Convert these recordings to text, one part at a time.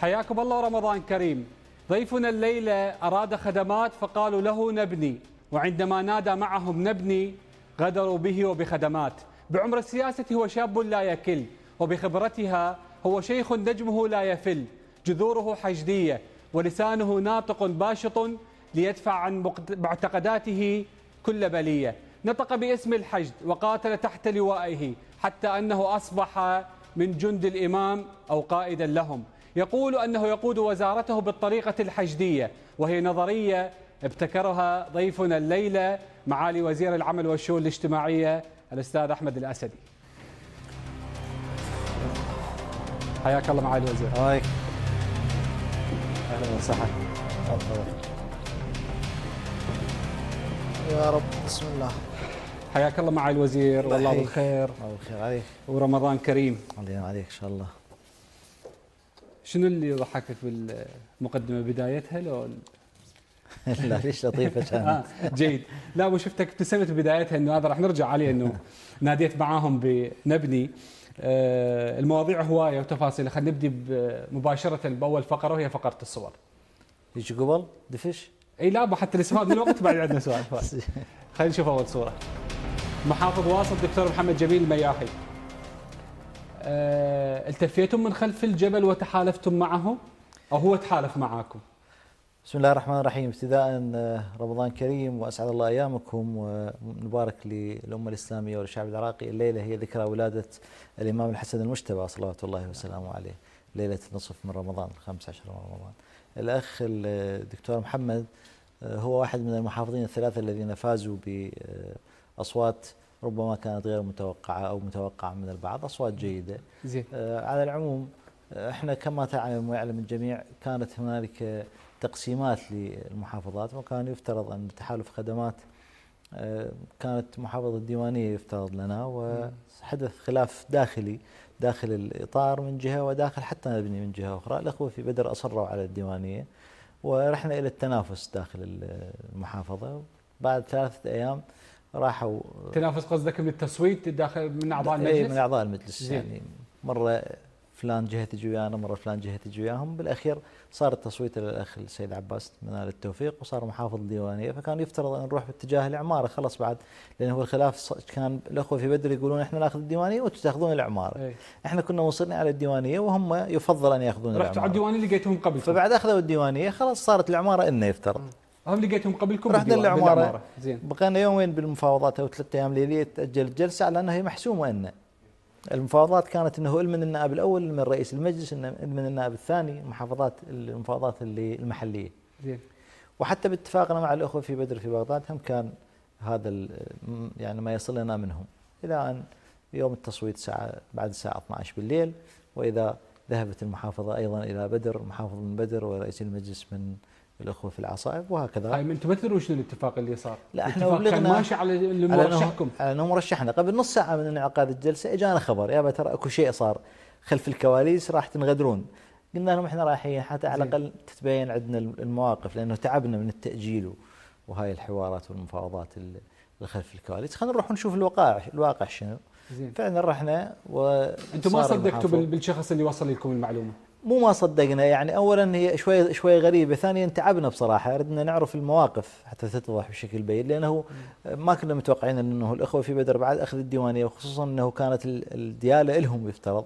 حياكم الله رمضان كريم ضيفنا الليلة أراد خدمات فقالوا له نبني وعندما نادى معهم نبني غدروا به وبخدمات بعمر السياسة هو شاب لا يكل وبخبرتها هو شيخ نجمه لا يفل جذوره حشدية ولسانه ناطق باشط ليدفع عن معتقداته كل بلية نطق باسم الحشد وقاتل تحت لوائه حتى أنه أصبح من جند الإمام أو قائدا لهم يقول أنه يقود وزارته بالطريقة الحشدية وهي نظرية ابتكرها ضيفنا الليلة معالي وزير العمل والشؤون الاجتماعية الأستاذ أحمد الأسدي حياك الله معالي الوزير هاي أهلا وسهلا يا رب بسم الله حياك الله معالي الوزير والله بالخير الله بالخير عليك ورمضان كريم الله عليك ان شاء الله شنو اللي ضحكك بالمقدمه بدايتها لو لا ليش لطيفه كانت آه جيد لا وشفتك ابتسمت بدايتها انه هذا راح نرجع عليه انه ناديت معاهم بنبني آه المواضيع هوايه وتفاصيل خلينا نبدي مباشره باول فقره وهي فقره الصور ايش قبل دفش اي لا حتى الاستفاده من الوقت بعد عندنا سؤال خلينا نشوف اول صوره محافظ واصل دكتور محمد جميل المياحي آه، التفيتم من خلف الجبل وتحالفتم معه أو هو تحالف معاكم بسم الله الرحمن الرحيم ابتداء آه، رمضان كريم وأسعد الله أيامكم ونبارك للأمة الإسلامية والشعب العراقي الليلة هي ذكرى ولادة الإمام الحسن المجتبى صلوات الله وسلامه عليه ليلة النصف من رمضان 15 من رمضان الأخ الدكتور محمد آه، هو واحد من المحافظين الثلاثة الذين فازوا بأصوات ربما كانت غير متوقعة أو متوقعة من البعض أصوات جيدة زين. آه، على العموم آه، احنا كما تعلم ويعلم الجميع كانت هنالك تقسيمات للمحافظات وكان يفترض أن تحالف خدمات آه، كانت محافظة الديوانية يفترض لنا وحدث خلاف داخلي داخل الإطار من جهة وداخل حتى نبني من جهة أخرى الأخوة في بدر أصروا على الديوانية ورحنا إلى التنافس داخل المحافظة بعد ثلاثة أيام راحوا تنافس قصدك من التصويت داخل من اعضاء إيه، المجلس؟ اي من اعضاء المجلس يعني مره فلان جهه تجي ويانا مره فلان جهه تجي وياهم بالاخير صار التصويت للاخ السيد عباس منال التوفيق وصار محافظ الديوانيه فكان يفترض ان نروح باتجاه العماره خلاص بعد لان هو الخلاف كان الاخوه في بدر يقولون احنا ناخذ الديوانيه وانتم تاخذون العماره أي. احنا كنا مصرين على الديوانيه وهم يفضل ان ياخذون العماره رحتوا على الديوانيه لقيتهم قبل فبعد اخذوا الديوانيه خلاص صارت العماره انه يفترض م. هم لقيتهم قبلكم رحنا للعماره زين بقينا يومين بالمفاوضات او ثلاث ايام ليليه تاجلت الجلسه على انها هي محسومه لنا المفاوضات كانت انه المن النائب الاول من رئيس المجلس المن النائب الثاني محافظات المفاوضات اللي المحليه زين وحتى باتفاقنا مع الاخوه في بدر في بغداد هم كان هذا يعني ما يصل لنا منهم الى ان يوم التصويت ساعه بعد الساعه 12 بالليل واذا ذهبت المحافظه ايضا الى بدر المحافظ من بدر ورئيس المجلس من الاخوه في العصائب وهكذا هاي طيب، من تمثلوا شنو الاتفاق اللي صار؟ لا احنا ابلغنا ماشي على اللي مرشحكم على انه مرشحنا قبل نص ساعه من انعقاد الجلسه اجانا خبر يا ترى اكو شيء صار خلف الكواليس راح تنغدرون قلنا لهم احنا رايحين حتى على الاقل تتبين عندنا المواقف لانه تعبنا من التاجيل وهاي الحوارات والمفاوضات اللي خلف الكواليس خلينا نروح نشوف الواقع الواقع شنو زين فعلا رحنا و انتم ما صدقتوا بالشخص اللي وصل لكم المعلومه مو ما صدقنا يعني اولا هي شوي شوي غريبه ثانيا تعبنا بصراحه اردنا نعرف المواقف حتى تتضح بشكل بين لانه ما كنا متوقعين انه الاخوه في بدر بعد اخذ الديوانيه وخصوصا انه كانت الدياله لهم يفترض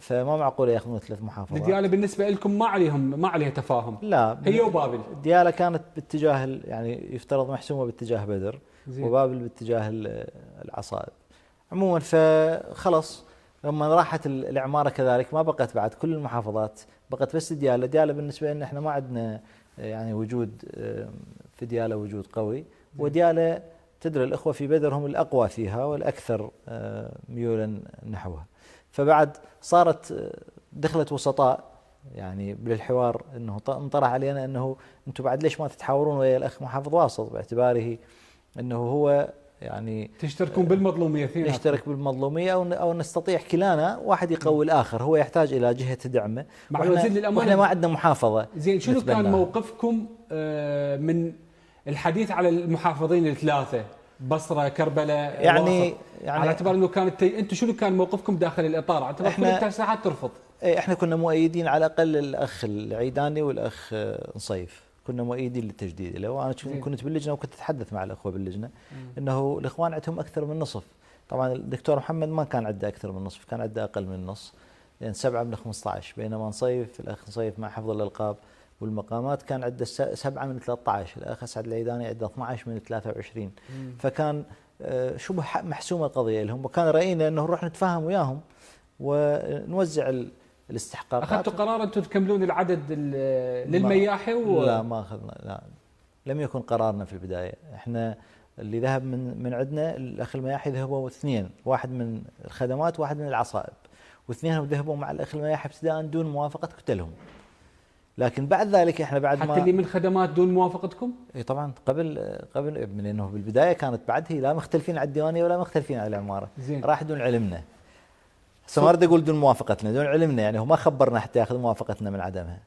فما معقوله ياخذون ثلاث محافظات الدياله بالنسبه لكم ما عليهم ما عليها تفاهم لا هي وبابل الدياله كانت باتجاه يعني يفترض محسومه باتجاه بدر زين. وبابل باتجاه العصائب عموما فخلص لما راحت العماره كذلك ما بقت بعد كل المحافظات بقت بس دياله، دياله بالنسبه لنا احنا ما عندنا يعني وجود في دياله وجود قوي ودياله تدري الاخوه في بدر هم الاقوى فيها والاكثر ميولا نحوها. فبعد صارت آه، دخلت وسطاء يعني بالحوار انه انطرح علينا انه انتم بعد ليش ما تتحاورون ويا الاخ محافظ واصل باعتباره انه هو يعني تشتركون بالمظلوميه فينا نشترك بالمظلوميه او او نستطيع كلانا واحد يقوي الاخر هو يحتاج الى جهه دعمه مع وزير للامانه احنا ما عندنا محافظه زين شنو كان موقفكم آه، من الحديث على المحافظين الثلاثه بصره كربلاء يعني يعني على اعتبار انه كانت انتم شنو كان موقفكم داخل الاطار على اعتبار كل التسعيحات ترفض إيه، احنا كنا مؤيدين على الاقل الاخ العيداني والاخ آه، نصيف كنا مؤيدين للتجديد له وانا إيه. كنت باللجنه وكنت اتحدث مع الاخوه باللجنه انه الاخوان عندهم اكثر من نصف طبعا الدكتور محمد ما كان عنده اكثر من نصف كان عنده اقل من النص لان يعني سبعه من 15 بينما نصيف الاخ نصيف مع حفظ الالقاب والمقامات كان عنده سبعه من 13 الاخ اسعد العيداني عنده 12 من 23 مم. فكان آه، شبه محسومه القضيه لهم وكان راينا انه نروح نتفاهم وياهم ونوزع الاستحقاقات اخذتوا قرار انتم تكملون العدد للمياحي و... لا ما اخذنا لا لم يكن قرارنا في البدايه احنا اللي ذهب من من عندنا الاخ المياحي ذهبوا اثنين واحد من الخدمات واحد من العصائب واثنينهم ذهبوا مع الاخ المياحي ابتداء دون موافقه كتلهم لكن بعد ذلك احنا بعد حتى ما اللي من خدمات دون موافقتكم؟ اي طبعا قبل قبل لانه يعني بالبدايه كانت بعد هي لا مختلفين على الديوانيه ولا مختلفين على العماره زين راح دون علمنا بس ما ارد اقول دون موافقتنا دون علمنا يعني هو ما خبرنا حتى ياخذ موافقتنا من عدمها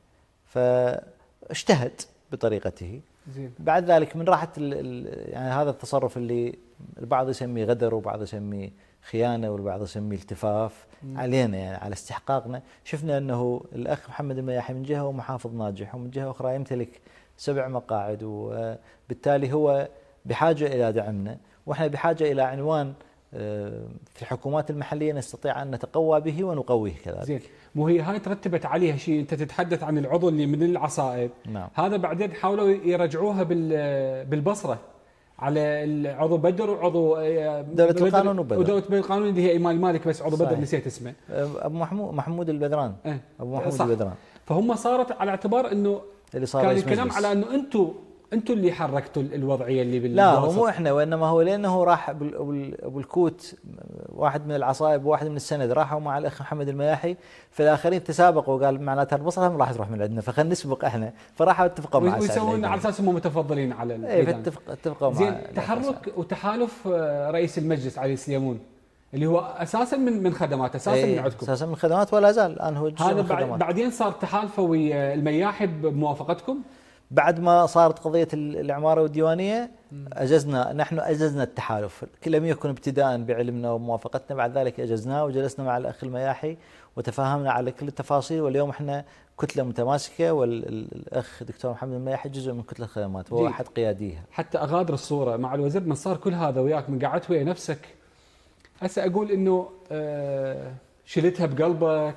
فاجتهد بطريقته زين بعد ذلك من راحت يعني هذا التصرف اللي البعض يسميه غدر وبعض يسميه خيانه والبعض يسميه التفاف مم. علينا يعني على استحقاقنا شفنا انه الاخ محمد المياحي من جهه هو محافظ ناجح ومن جهه اخرى يمتلك سبع مقاعد وبالتالي هو بحاجه الى دعمنا واحنا بحاجه الى عنوان آه، في الحكومات المحلية نستطيع أن نتقوى به ونقويه كذلك زين مو هي هاي ترتبت عليها شيء أنت تتحدث عن العضو اللي من العصائب نعم. هذا بعدين حاولوا يرجعوها بالبصرة على عضو بدر وعضو آه، دولة القانون وبدر ودولة بدر القانون اللي هي إيمان مالك بس عضو صحيح. بدر نسيت اسمه آه، أبو محمود محمود البدران أه. أبو محمود صح. البدران فهم صارت على اعتبار أنه اللي صار كان الكلام على أنه أنتم انتم اللي حركتوا الوضعيه اللي بال لا هو مو احنا وانما هو لانه راح ابو الكوت واحد من العصائب وواحد من السند راحوا مع الاخ محمد الملاحي فالاخرين تسابقوا وقال معناتها البصره ما راح تروح من عندنا فخلنا نسبق احنا فراحوا اتفقوا مع ويسوون على اساس هم متفضلين على اي فاتفق اتفقوا زين تحرك وتحالف آه، رئيس المجلس علي سليمون اللي هو اساسا من من خدمات اساسا إيه، من عندكم اساسا من خدمات ولا زال الان هو هذا بعدين صار تحالفه ويا المياحي بموافقتكم بعد ما صارت قضيه العمارة والديوانيه اجزنا نحن اجزنا التحالف لم يكن ابتداء بعلمنا وموافقتنا بعد ذلك اجزناه وجلسنا مع الاخ المياحي وتفاهمنا على كل التفاصيل واليوم احنا كتله متماسكه والاخ دكتور محمد المياحي جزء من كتله الخدمات هو احد قياديها حتى اغادر الصوره مع الوزير من صار كل هذا وياك من قعدت ويا نفسك هسه اقول انه آه، شلتها بقلبك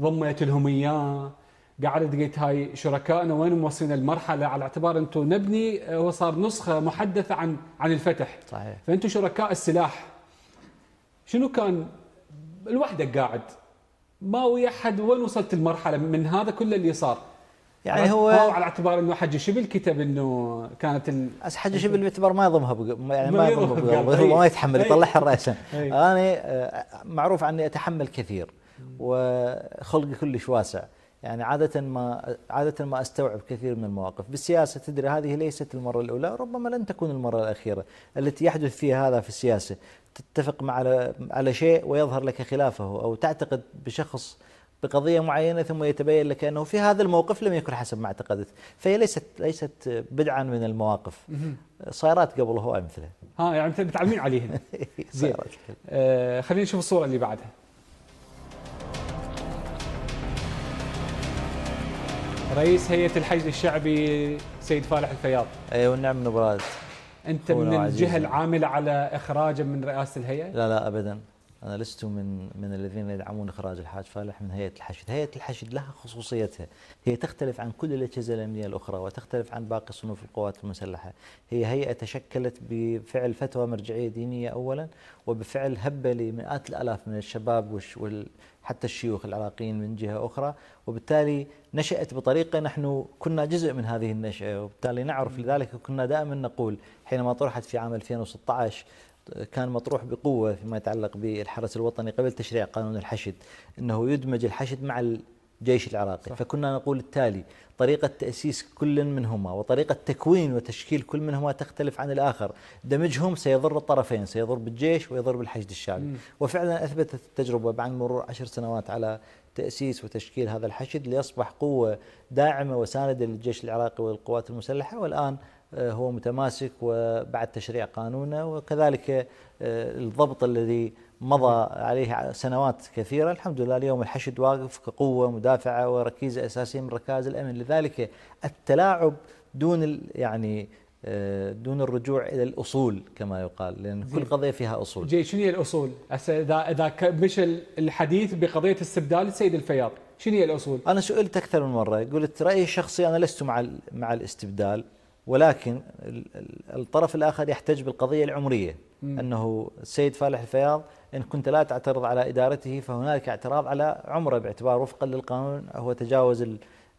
ضميت لهم اياه قاعد لقيت هاي شركائنا وين موصلين المرحله على اعتبار انتم نبني هو آه، صار نسخه محدثه عن عن الفتح صحيح فانتم شركاء السلاح شنو كان لوحدك قاعد ما ويا حد وين وصلت المرحله من هذا كله اللي صار يعني هو على اعتبار انه حج شبل كتب انه كانت ال... حج شبل يعتبر ما يضمها بق... يعني ما يضمها بقلبه ما يتحمل يطلعها راسا انا آه، معروف عني اتحمل كثير وخلقي كلش واسع يعني عادة ما عادة ما استوعب كثير من المواقف، بالسياسة تدري هذه ليست المرة الأولى، ربما لن تكون المرة الأخيرة التي يحدث فيها هذا في السياسة، تتفق مع على على شيء ويظهر لك خلافه او تعتقد بشخص بقضيه معينه ثم يتبين لك انه في هذا الموقف لم يكن حسب ما اعتقدت، فهي ليست ليست بدعا من المواقف صايرات قبله امثله. ها يعني متعلمين عليهن. زين. آه خلينا نشوف الصوره اللي بعدها. رئيس هيئه الحشد الشعبي سيد فالح الفياض ايوه نعم من ابراز انت من الجهه العامله على اخراجه من رئاسه الهيئه لا لا ابدا أنا لست من من الذين يدعمون إخراج الحاج فالح من هيئة الحشد هيئة الحشد لها خصوصيتها هي تختلف عن كل الأجهزة الأمنية الأخرى وتختلف عن باقي صنوف القوات المسلحة هي هيئة تشكلت بفعل فتوى مرجعية دينية أولا وبفعل هبة لمئات الألاف من الشباب وحتى الشيوخ العراقيين من جهة أخرى وبالتالي نشأت بطريقة نحن كنا جزء من هذه النشأة وبالتالي نعرف لذلك كنا دائما نقول حينما طرحت في عام 2016 كان مطروح بقوة فيما يتعلق بالحرس الوطني قبل تشريع قانون الحشد أنه يدمج الحشد مع الجيش العراقي صح. فكنا نقول التالي طريقة تأسيس كل منهما وطريقة تكوين وتشكيل كل منهما تختلف عن الآخر دمجهم سيضر الطرفين سيضر بالجيش ويضر بالحشد الشعبي وفعلا أثبتت التجربة بعد مرور عشر سنوات على تأسيس وتشكيل هذا الحشد ليصبح قوة داعمة وساندة للجيش العراقي والقوات المسلحة والآن آه، هو متماسك وبعد تشريع قانونه وكذلك آه، الضبط الذي مضى عليه سنوات كثيرة الحمد لله اليوم الحشد واقف كقوة مدافعة وركيزة أساسية من ركائز الأمن لذلك التلاعب دون يعني آه، دون الرجوع الى الاصول كما يقال لان كل قضيه فيها اصول. جاي شنو هي الاصول؟ هسه اذا اذا مشى الحديث بقضيه استبدال السيد الفياض، شنو هي الاصول؟ انا سئلت اكثر من مره قلت رايي الشخصي انا لست مع مع الاستبدال ولكن الطرف الآخر يحتج بالقضية العمرية أنه السيد فالح الفياض إن كنت لا تعترض على إدارته فهناك اعتراض على عمره باعتبار وفقا للقانون هو تجاوز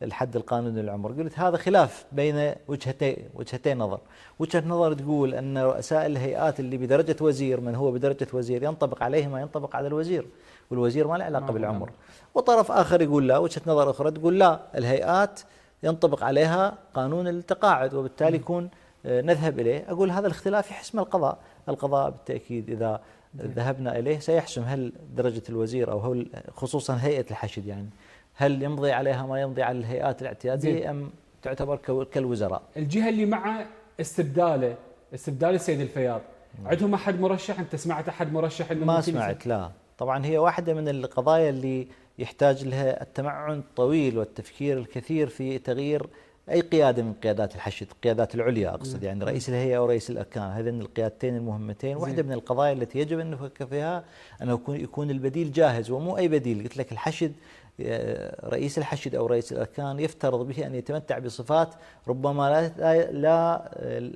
الحد القانوني للعمر قلت هذا خلاف بين وجهتي وجهتي نظر وجهة نظر تقول أن رؤساء الهيئات اللي بدرجة وزير من هو بدرجة وزير ينطبق عليه ما ينطبق على الوزير والوزير ما له علاقة بالعمر وطرف آخر يقول لا وجهة نظر أخرى تقول لا الهيئات ينطبق عليها قانون التقاعد وبالتالي يكون آه، نذهب اليه، اقول هذا الاختلاف يحسم القضاء، القضاء بالتاكيد اذا ذهبنا اليه سيحسم هل درجه الوزير او هل خصوصا هيئه الحشد يعني هل يمضي عليها ما يمضي على الهيئات الاعتياديه ام تعتبر كالوزراء؟ الجهه اللي مع استبداله استبدال السيد الفياض نعم. عندهم احد مرشح انت سمعت احد مرشح انه ما سمعت لا طبعا هي واحده من القضايا اللي يحتاج لها التمعن الطويل والتفكير الكثير في تغيير أي قيادة من قيادات الحشد القيادات العليا أقصد نعم. يعني رئيس الهيئة ورئيس الأركان هذين القيادتين المهمتين واحدة من القضايا التي يجب أن نفكر فيها أنه يكون البديل جاهز ومو أي بديل قلت لك الحشد رئيس الحشد أو رئيس الأركان يفترض به أن يتمتع بصفات ربما لا, لا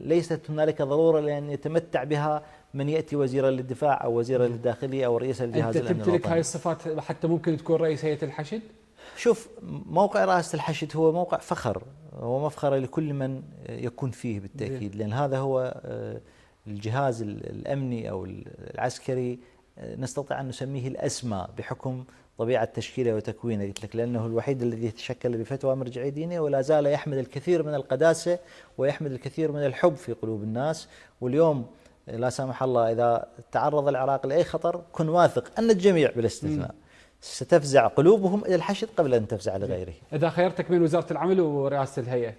ليست هنالك ضرورة لأن يتمتع بها من يأتي وزيرا للدفاع أو وزيرا للداخلية أو رئيسا للجهاز الامني أنت تمتلك هاي الصفات حتى ممكن تكون رئيس هيئة الحشد؟ شوف موقع رئاسة الحشد هو موقع فخر هو مفخرة لكل من يكون فيه بالتأكيد لأن هذا هو آه، الجهاز الأمني أو العسكري آه، نستطيع أن نسميه الأسمى بحكم طبيعة تشكيله وتكوينه قلت لك لأنه الوحيد الذي تشكل بفتوى مرجعي ديني ولا زال يحمل الكثير من القداسة ويحمل الكثير من الحب في قلوب الناس واليوم لا سمح الله إذا تعرض العراق لأي خطر كن واثق أن الجميع بالاستثناء ستفزع قلوبهم إلى الحشد قبل أن تفزع لغيره إذا خيرتك بين وزارة العمل ورئاسة الهيئة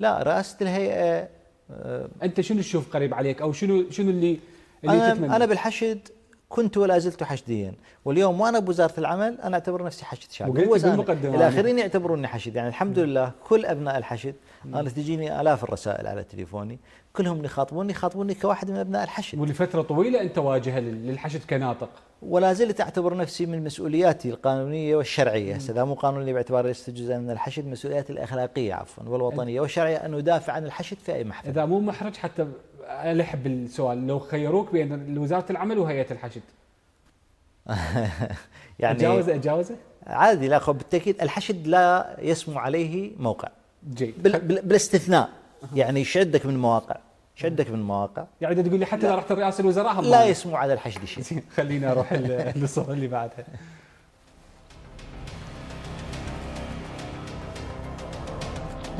لا رئاسة الهيئة آه، أنت شنو تشوف قريب عليك أو شنو شنو اللي, اللي أنا, آه، أنا بالحشد كنت ولا زلت حشديا واليوم وانا بوزاره العمل انا اعتبر نفسي حشد شعبي الاخرين يعتبروني حشد يعني الحمد لله كل ابناء الحشد انا تجيني الاف الرسائل على تليفوني كلهم يخاطبوني يخاطبوني كواحد من ابناء الحشد ولفتره طويله انت واجهه للحشد كناطق ولا زلت اعتبر نفسي من مسؤولياتي القانونيه والشرعيه هسه مو قانوني باعتبار ليست جزءا من الحشد مسؤولياتي الاخلاقيه عفوا والوطنيه والشرعيه ان ادافع عن الحشد في اي محفل اذا مو محرج حتى الح بالسؤال لو خيروك بين وزاره العمل وهيئه الحشد يعني اجاوزه اجاوزه؟ عادي لا بالتاكيد الحشد لا يسمو عليه موقع جيد بال بال بالاستثناء يعني شدك من مواقع شدك من مواقع يعني تقول لي حتى اذا رحت رئاسه الوزراء لا يسمو على الحشد شيء خلينا اروح للصوره اللي بعدها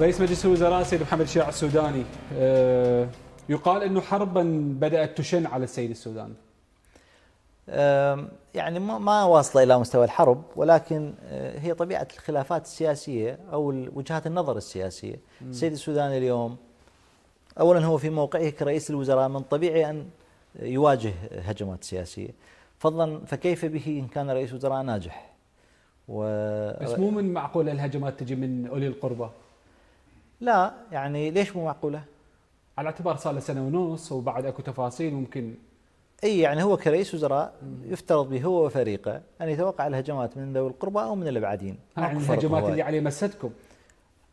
رئيس مجلس الوزراء سيد محمد شيع السوداني أه يقال انه حربا بدات تشن على السيد السودان يعني ما واصله الى مستوى الحرب ولكن أه، هي طبيعه الخلافات السياسيه او وجهات النظر السياسيه، السيد السودان اليوم اولا هو في موقعه كرئيس الوزراء من طبيعي ان يواجه هجمات سياسيه، فضلا فكيف به ان كان رئيس وزراء ناجح؟ و... بس مو من معقول الهجمات تجي من اولي القربه؟ لا يعني ليش مو معقوله؟ على اعتبار صار له سنه ونص وبعد اكو تفاصيل ممكن اي يعني هو كرئيس وزراء يفترض به هو وفريقه ان يتوقع الهجمات من ذوي القربى او من الابعدين يعني الهجمات اللي عليه مستكم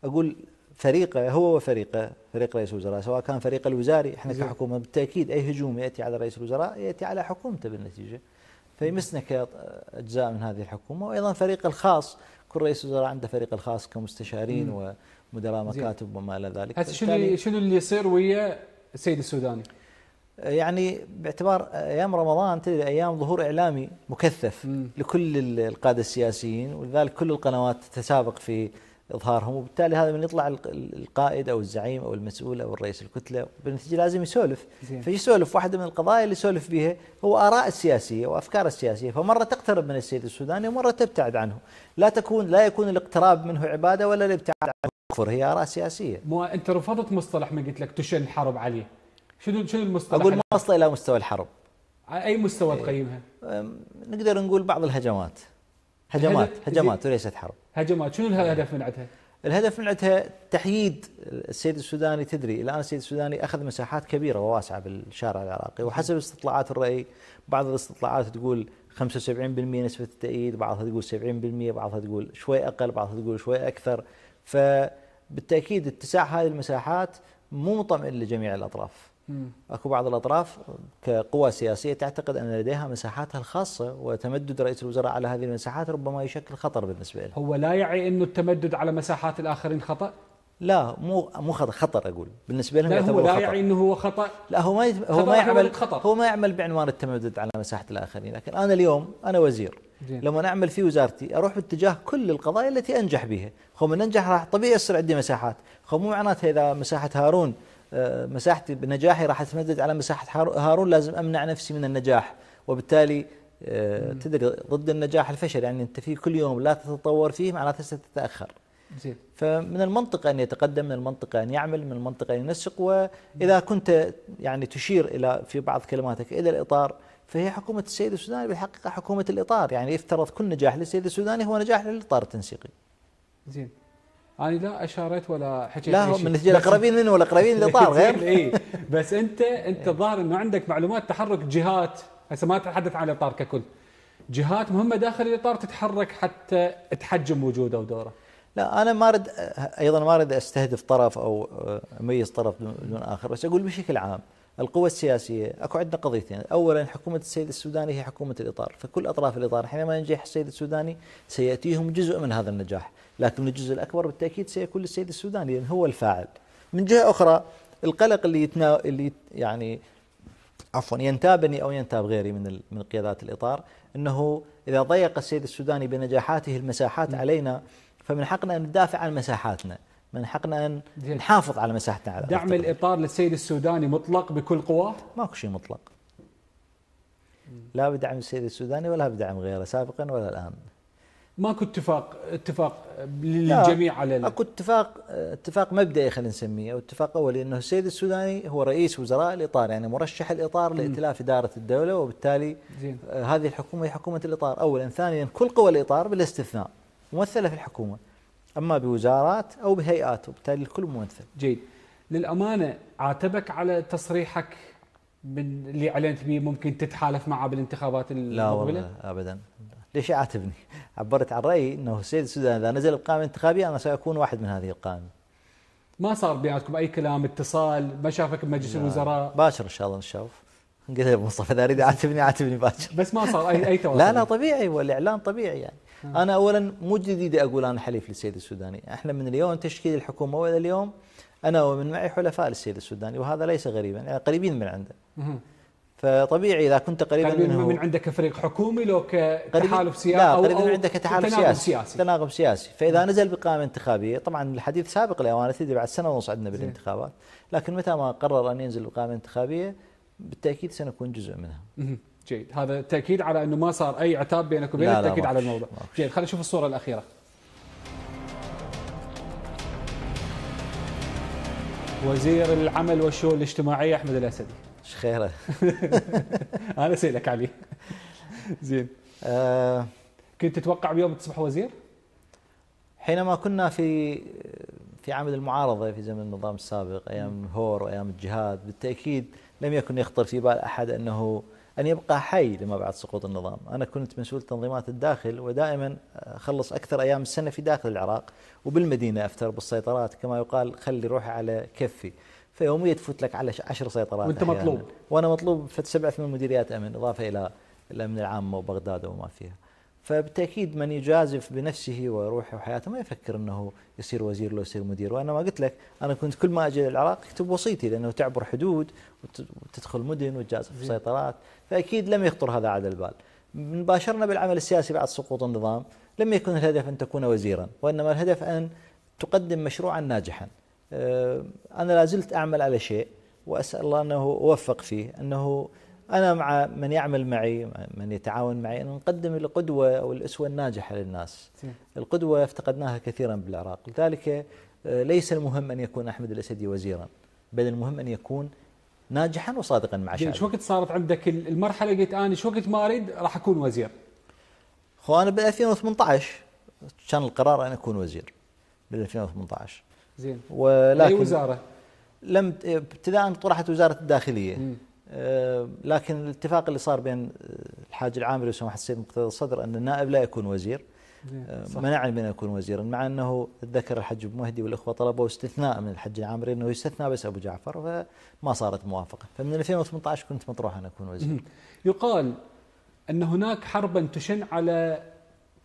اقول فريقه هو وفريقه فريق رئيس الوزراء سواء كان فريق الوزاري احنا زي. كحكومه بالتاكيد اي هجوم ياتي على رئيس الوزراء ياتي على حكومته بالنتيجه فيمسنا كاجزاء من هذه الحكومه وايضا فريق الخاص كل رئيس وزراء عنده فريق الخاص كمستشارين مدراء مكاتب وما الى ذلك هسه شنو شنو اللي يصير ويا السيد السوداني؟ يعني باعتبار ايام رمضان تدري ايام ظهور اعلامي مكثف م. لكل القاده السياسيين ولذلك كل القنوات تتسابق في اظهارهم وبالتالي هذا من يطلع القائد او الزعيم او المسؤول او الرئيس الكتله بالنتيجه لازم يسولف فيسولف واحده من القضايا اللي يسولف بها هو اراء السياسيه وافكار السياسيه فمره تقترب من السيد السوداني ومره تبتعد عنه لا تكون لا يكون الاقتراب منه عباده ولا الابتعاد عنه كفر هي اراء سياسيه مو انت رفضت مصطلح ما قلت لك تشن الحرب عليه شنو شنو المصطلح اقول ما وصل الى مستوى الحرب على اي مستوى إيه. تقيمها؟ نقدر نقول بعض الهجمات هجمات هجمات وليست حرب هجمات شنو الهدف نعم. من عندها؟ الهدف من عندها تحييد السيد السوداني تدري الان السيد السوداني اخذ مساحات كبيره وواسعه بالشارع العراقي وحسب استطلاعات الراي بعض الاستطلاعات تقول 75% نسبه التأييد بعضها تقول 70% بعضها تقول شوي اقل بعضها تقول شوي اكثر فبالتاكيد اتساع هذه المساحات مو مطمئن لجميع الاطراف اكو بعض الاطراف كقوى سياسيه تعتقد ان لديها مساحاتها الخاصه وتمدد رئيس الوزراء على هذه المساحات ربما يشكل خطر بالنسبه له. هو لا يعي انه التمدد على مساحات الاخرين خطا؟ لا مو مو خطا خطر اقول بالنسبه لهم لا هو لا يعي انه هو خطا لا هو ما هو ما يعمل هو ما يعمل بعنوان التمدد على مساحه الاخرين لكن انا اليوم انا وزير جين. لما اعمل في وزارتي اروح باتجاه كل القضايا التي انجح بها، خو من انجح راح طبيعي يصير عندي مساحات، خو مو معناته اذا مساحه هارون آه، مساحتي بنجاحي راح اتمدد على مساحه هارون لازم امنع نفسي من النجاح وبالتالي آه، تدري ضد النجاح الفشل يعني انت في كل يوم لا تتطور فيه معناته ستتاخر زين فمن المنطق ان يتقدم من المنطق ان يعمل من المنطق ان ينسق واذا كنت يعني تشير الى في بعض كلماتك الى الاطار فهي حكومه السيد السوداني بالحقيقه حكومه الاطار يعني يفترض كل نجاح للسيد السوداني هو نجاح للاطار التنسيقي زين انا لا اشارت ولا حكيت لا هو من الاقربين منه والاقربين اللي طار غير اي إيه. بس انت انت الظاهر انه عندك معلومات تحرك جهات هسه ما اتحدث عن الاطار ككل جهات مهمه داخل الاطار تتحرك حتى تحجم وجوده ودوره لا انا ما ارد ايضا ما ارد استهدف طرف او اميز طرف دون اخر بس اقول بشكل عام القوى السياسية أكو عندنا قضيتين أولا حكومة السيد السوداني هي حكومة الإطار فكل أطراف الإطار حينما ينجح السيد السوداني سيأتيهم جزء من هذا النجاح لكن الجزء الأكبر بالتأكيد سيكون للسيد السوداني لأن هو الفاعل من جهة أخرى القلق اللي يتنا... اللي يعني عفوا ينتابني او ينتاب غيري من ال... من قيادات الاطار انه اذا ضيق السيد السوداني بنجاحاته المساحات علينا فمن حقنا ان ندافع عن مساحاتنا من حقنا ان نحافظ على مساحتنا على دعم الاطار للسيد السوداني مطلق بكل قواه؟ ماكو شيء مطلق. لا بدعم السيد السوداني ولا بدعم غيره سابقا ولا الان. ماكو اتفاق اتفاق للجميع على لا. اكو اتفاق اتفاق مبدئي خلينا نسميه او اتفاق اولي انه السيد السوداني هو رئيس وزراء الاطار يعني مرشح الاطار لائتلاف اداره الدوله وبالتالي زين. آه، هذه الحكومه هي حكومه الاطار اولا ثانيا كل قوى الاطار بالاستثناء ممثله في الحكومه اما بوزارات او بهيئات وبالتالي الكل ممثل. جيد. للامانه عاتبك على تصريحك من اللي اعلنت به ممكن تتحالف معه بالانتخابات المقبله؟ لا والله ابدا ليش يعاتبني؟ عبرت عن رايي انه السيد السودان اذا نزل القائمه الانتخابيه انا ساكون واحد من هذه القائمه. ما صار بيناتكم اي كلام اتصال ما شافك بمجلس الوزراء؟ باكر ان شاء الله نشوف. قلت له مصطفى اذا اريد عاتبني عاتبني باكر. بس ما صار اي اي تواصل؟ لا لا طبيعي والاعلان طبيعي يعني. أنا أولا مو جديد أقول أنا حليف للسيد السوداني إحنا من اليوم تشكيل الحكومة وإلى اليوم أنا ومن معي حلفاء للسيد السوداني وهذا ليس غريبا يعني قريبين من عنده فطبيعي اذا كنت قريبا منه من عندك كفريق حكومي لو كتحالف سياسي لا قريبا من عندك تحالف سياسي, سياسي تناغم سياسي فاذا نزل بقائمه انتخابيه طبعا الحديث سابق لاوانه تدري بعد سنه ونص عندنا بالانتخابات لكن متى ما قرر ان ينزل بقائمه انتخابيه بالتاكيد سنكون جزء منها جيد هذا تاكيد على انه ما صار اي عتاب بينك وبين التاكيد على الموضوع ماش. جيد خلينا نشوف الصوره الاخيره وزير العمل والشؤون الاجتماعيه احمد الاسدي ايش خيره انا اسالك عليه زين أه كنت تتوقع بيوم تصبح وزير حينما كنا في في عمل المعارضه في زمن النظام السابق ايام هور وايام الجهاد بالتاكيد لم يكن يخطر في بال احد انه أن يبقى حي لما بعد سقوط النظام أنا كنت مسؤول تنظيمات الداخل ودائما أخلص أكثر أيام السنة في داخل العراق وبالمدينة أفتر بالسيطرات كما يقال خلي روحي على كفي فيوميا تفوت لك على عشر سيطرات وانت مطلوب وانا مطلوب في سبع ثمان مديريات امن اضافه الى الامن العام وبغداد وما فيها. فبالتاكيد من يجازف بنفسه وروحه وحياته ما يفكر انه يصير وزير لو يصير مدير وانا ما قلت لك انا كنت كل ما اجي للعراق اكتب وصيتي لانه تعبر حدود وتدخل مدن وتجازف في سيطرات فاكيد لم يخطر هذا على البال مباشرنا بالعمل السياسي بعد سقوط النظام لم يكن الهدف ان تكون وزيرا وانما الهدف ان تقدم مشروعا ناجحا آه، انا لا زلت اعمل على شيء واسال الله انه اوفق فيه انه أنا مع من يعمل معي من يتعاون معي أن نقدم القدوة أو الأسوة الناجحة للناس القدوة افتقدناها كثيرا بالعراق لذلك آه، ليس المهم أن يكون أحمد الأسدي وزيرا بل المهم أن يكون ناجحا وصادقا مع شعبه شو وقت صارت عندك المرحلة قلت أنا شو وقت ما أريد راح أكون وزير هو أنا ب 2018 كان القرار أن أكون وزير ب 2018 زين ولكن أي وزارة؟ لم ابتداء طرحت وزارة الداخلية مم. آه، لكن الاتفاق اللي صار بين الحاج العامري وسماحه السيد مقتدى الصدر ان النائب لا يكون وزير إيه، آه، منعني من ان اكون وزيرا مع انه ذكر الحج مهدي والاخوه طلبوا استثناء من الحج العامري انه يستثنى بس ابو جعفر فما صارت موافقه فمن 2018 كنت مطروح ان اكون وزير يقال ان هناك حربا تشن على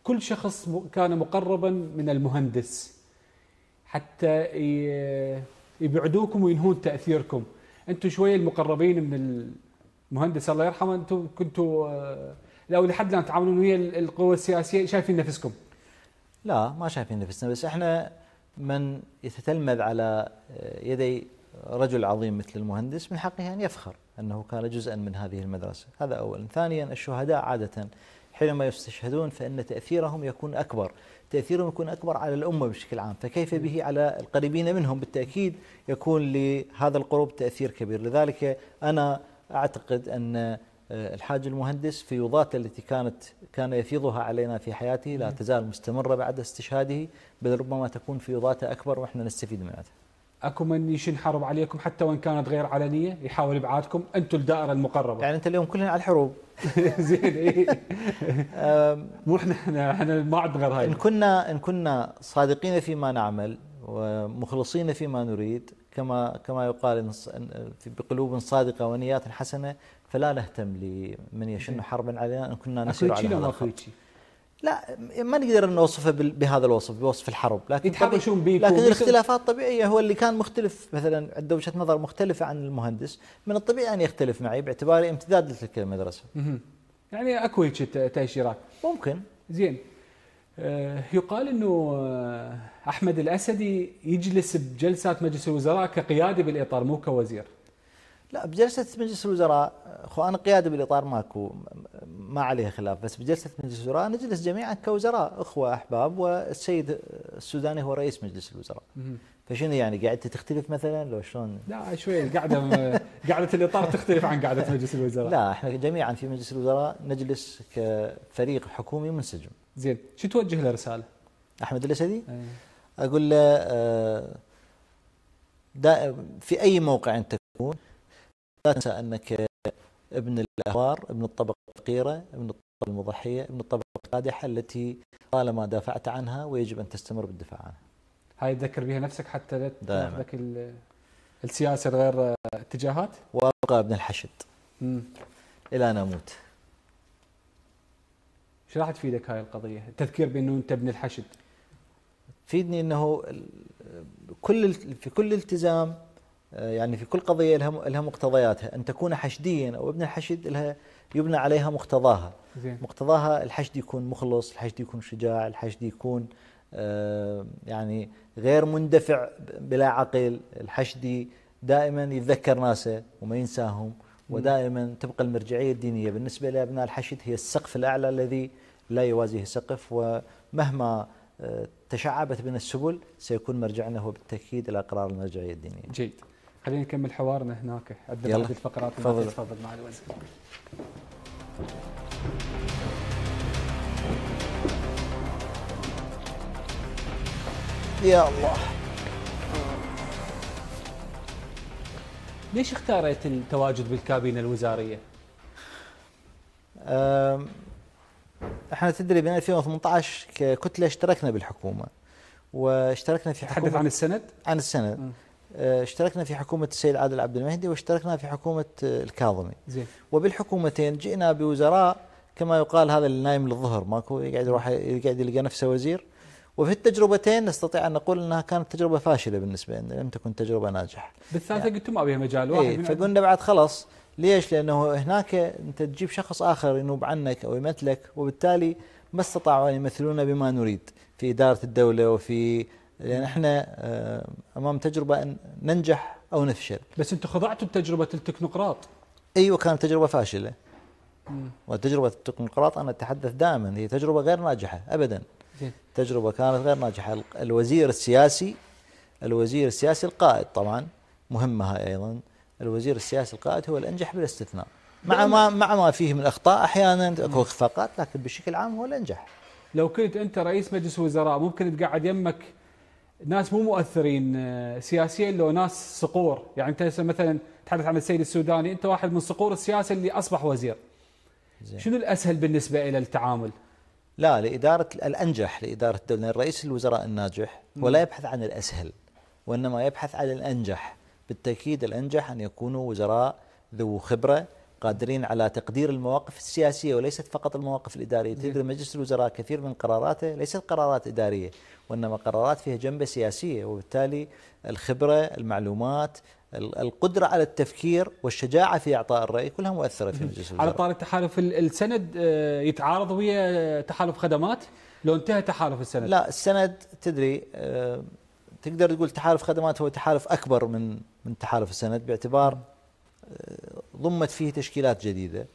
كل شخص كان مقربا من المهندس حتى يبعدوكم وينهون تاثيركم انتم شويه المقربين من المهندس الله يرحمه انتم كنتوا آه، لو لحد الان تعاملون ويا القوى السياسيه شايفين نفسكم؟ لا ما شايفين نفسنا بس احنا من يتتلمذ على آه، يدي رجل عظيم مثل المهندس من حقه ان يفخر انه كان جزءا من هذه المدرسه، هذا اولا، ثانيا الشهداء عاده حينما يستشهدون فإن تأثيرهم يكون أكبر تأثيرهم يكون أكبر على الأمة بشكل عام فكيف به على القريبين منهم بالتأكيد يكون لهذا القرب تأثير كبير لذلك أنا أعتقد أن آه، الحاج المهندس فيوضاته التي كانت كان يفيضها علينا في حياته لا تزال مستمرة بعد استشهاده بل ربما تكون وضاته أكبر وإحنا نستفيد منها اكو من يشن حرب عليكم حتى وان كانت غير علنيه يحاول ابعادكم انتم الدائره المقربه يعني انت اليوم كلنا على الحروب زين ايه مو احنا احنا ما عندنا غير هاي ان كنا ان كنا صادقين فيما نعمل ومخلصين فيما نريد كما كما يقال بقلوب صادقه ونيات حسنه فلا نهتم لمن يشن إيه. حربا علينا ان كنا نسير على هذا لا ما نقدر نوصفه بهذا الوصف بوصف الحرب لكن يتحرشون بيكم لكن الاختلافات طبيعيه هو اللي كان مختلف مثلا عنده وجهه نظر مختلفه عن المهندس من الطبيعي ان يختلف معي باعتباري امتداد لتلك المدرسه. يعني اكو هيك تاشيرات. ممكن. زين. أه يقال انه آه، احمد الاسدي يجلس بجلسات مجلس الوزراء كقيادي بالاطار مو كوزير. لا بجلسة مجلس الوزراء أخوان قيادة بالإطار ماكو ما عليها خلاف بس بجلسة مجلس الوزراء نجلس جميعا كوزراء أخوة أحباب والسيد السوداني هو رئيس مجلس الوزراء فشنو يعني قاعدة تختلف مثلا لو شلون لا شوي القعده قعده الاطار تختلف عن قعده مجلس الوزراء لا احنا جميعا في مجلس الوزراء نجلس كفريق حكومي منسجم زين شو توجه له رساله؟ احمد الاسدي؟ أيه. اقول له آه، في اي موقع انت تكون لا تنسى أنك ابن الأهوار ابن الطبقة الفقيرة ابن الطبقة المضحية ابن الطبقة القادحة التي طالما دافعت عنها ويجب أن تستمر بالدفاع عنها هاي تذكر بها نفسك حتى لا تاخذك السياسه الغير اتجاهات؟ وابقى ابن الحشد امم الى ان اموت. شو راح تفيدك هاي القضيه؟ التذكير بانه انت ابن الحشد. تفيدني انه كل في كل التزام آه، يعني في كل قضية لها لها مقتضياتها أن تكون حشديا أو ابن الحشد لها يبنى عليها مقتضاها زين. مقتضاها الحشد يكون مخلص الحشد يكون شجاع الحشد يكون آه، يعني غير مندفع بلا عقل الحشدي دائما يتذكر ناسه وما ينساهم ودائما تبقى المرجعية الدينية بالنسبة لأبناء الحشد هي السقف الأعلى الذي لا يوازيه سقف ومهما آه، تشعبت بنا السبل سيكون مرجعنا هو بالتأكيد الأقرار المرجعية الدينية جيد خلينا نكمل حوارنا هناك عندنا بعض الفقرات تفضل تفضل مع الوزير يا الله ليش اختاريت التواجد بالكابينه الوزاريه؟ احنا تدري بين 2018 ككتله اشتركنا بالحكومه واشتركنا في حكومه تحدث عن السند؟ عن السند م. آه، اشتركنا في حكومة السيد عادل عبد المهدي واشتركنا في حكومة آه، الكاظمي زين. وبالحكومتين جئنا بوزراء كما يقال هذا النايم للظهر ماكو يقعد يروح يقعد يلقى نفسه وزير وفي التجربتين نستطيع أن نقول أنها كانت تجربة فاشلة بالنسبة لنا لم تكن تجربة ناجحة بالثالثة يعني قلتوا ما بها مجال واحد ايه فقلنا بعد خلص ليش لأنه هناك أنت تجيب شخص آخر ينوب عنك أو يمثلك وبالتالي ما استطاعوا أن يمثلونا بما نريد في إدارة الدولة وفي لان احنا آه، امام تجربه ان ننجح او نفشل بس انتم خضعتوا لتجربه التكنوقراط ايوه كانت تجربه فاشله وتجربه التكنوقراط انا اتحدث دائما هي تجربه غير ناجحه ابدا تجربه كانت غير ناجحه الوزير السياسي الوزير السياسي القائد طبعا مهمه هاي ايضا الوزير السياسي القائد هو الانجح بالاستثناء مع ما مع ما فيه من اخطاء احيانا اكو اخفاقات لكن بشكل عام هو الانجح لو كنت انت رئيس مجلس وزراء ممكن تقعد يمك ناس مو مؤثرين آه، سياسيا لو ناس صقور يعني انت مثلا تحدث عن السيد السوداني انت واحد من صقور السياسه اللي اصبح وزير زين. شنو الاسهل بالنسبه الى التعامل لا لاداره الانجح لاداره الدوله يعني رئيس الوزراء الناجح ولا يبحث عن الاسهل وانما يبحث عن الانجح بالتاكيد الانجح ان يكونوا وزراء ذو خبره قادرين على تقدير المواقف السياسية وليست فقط المواقف الإدارية نعم. تلقى مجلس الوزراء كثير من قراراته ليست قرارات إدارية وإنما قرارات فيها جنبة سياسية وبالتالي الخبرة المعلومات القدرة على التفكير والشجاعة في إعطاء الرأي كلها مؤثرة في مجلس الوزراء على طاري التحالف السند آه، يتعارض ويا تحالف خدمات لو انتهى تحالف السند لا السند تدري آه، تقدر تقول تحالف خدمات هو تحالف أكبر من من تحالف السند باعتبار ضمت فيه تشكيلات جديدة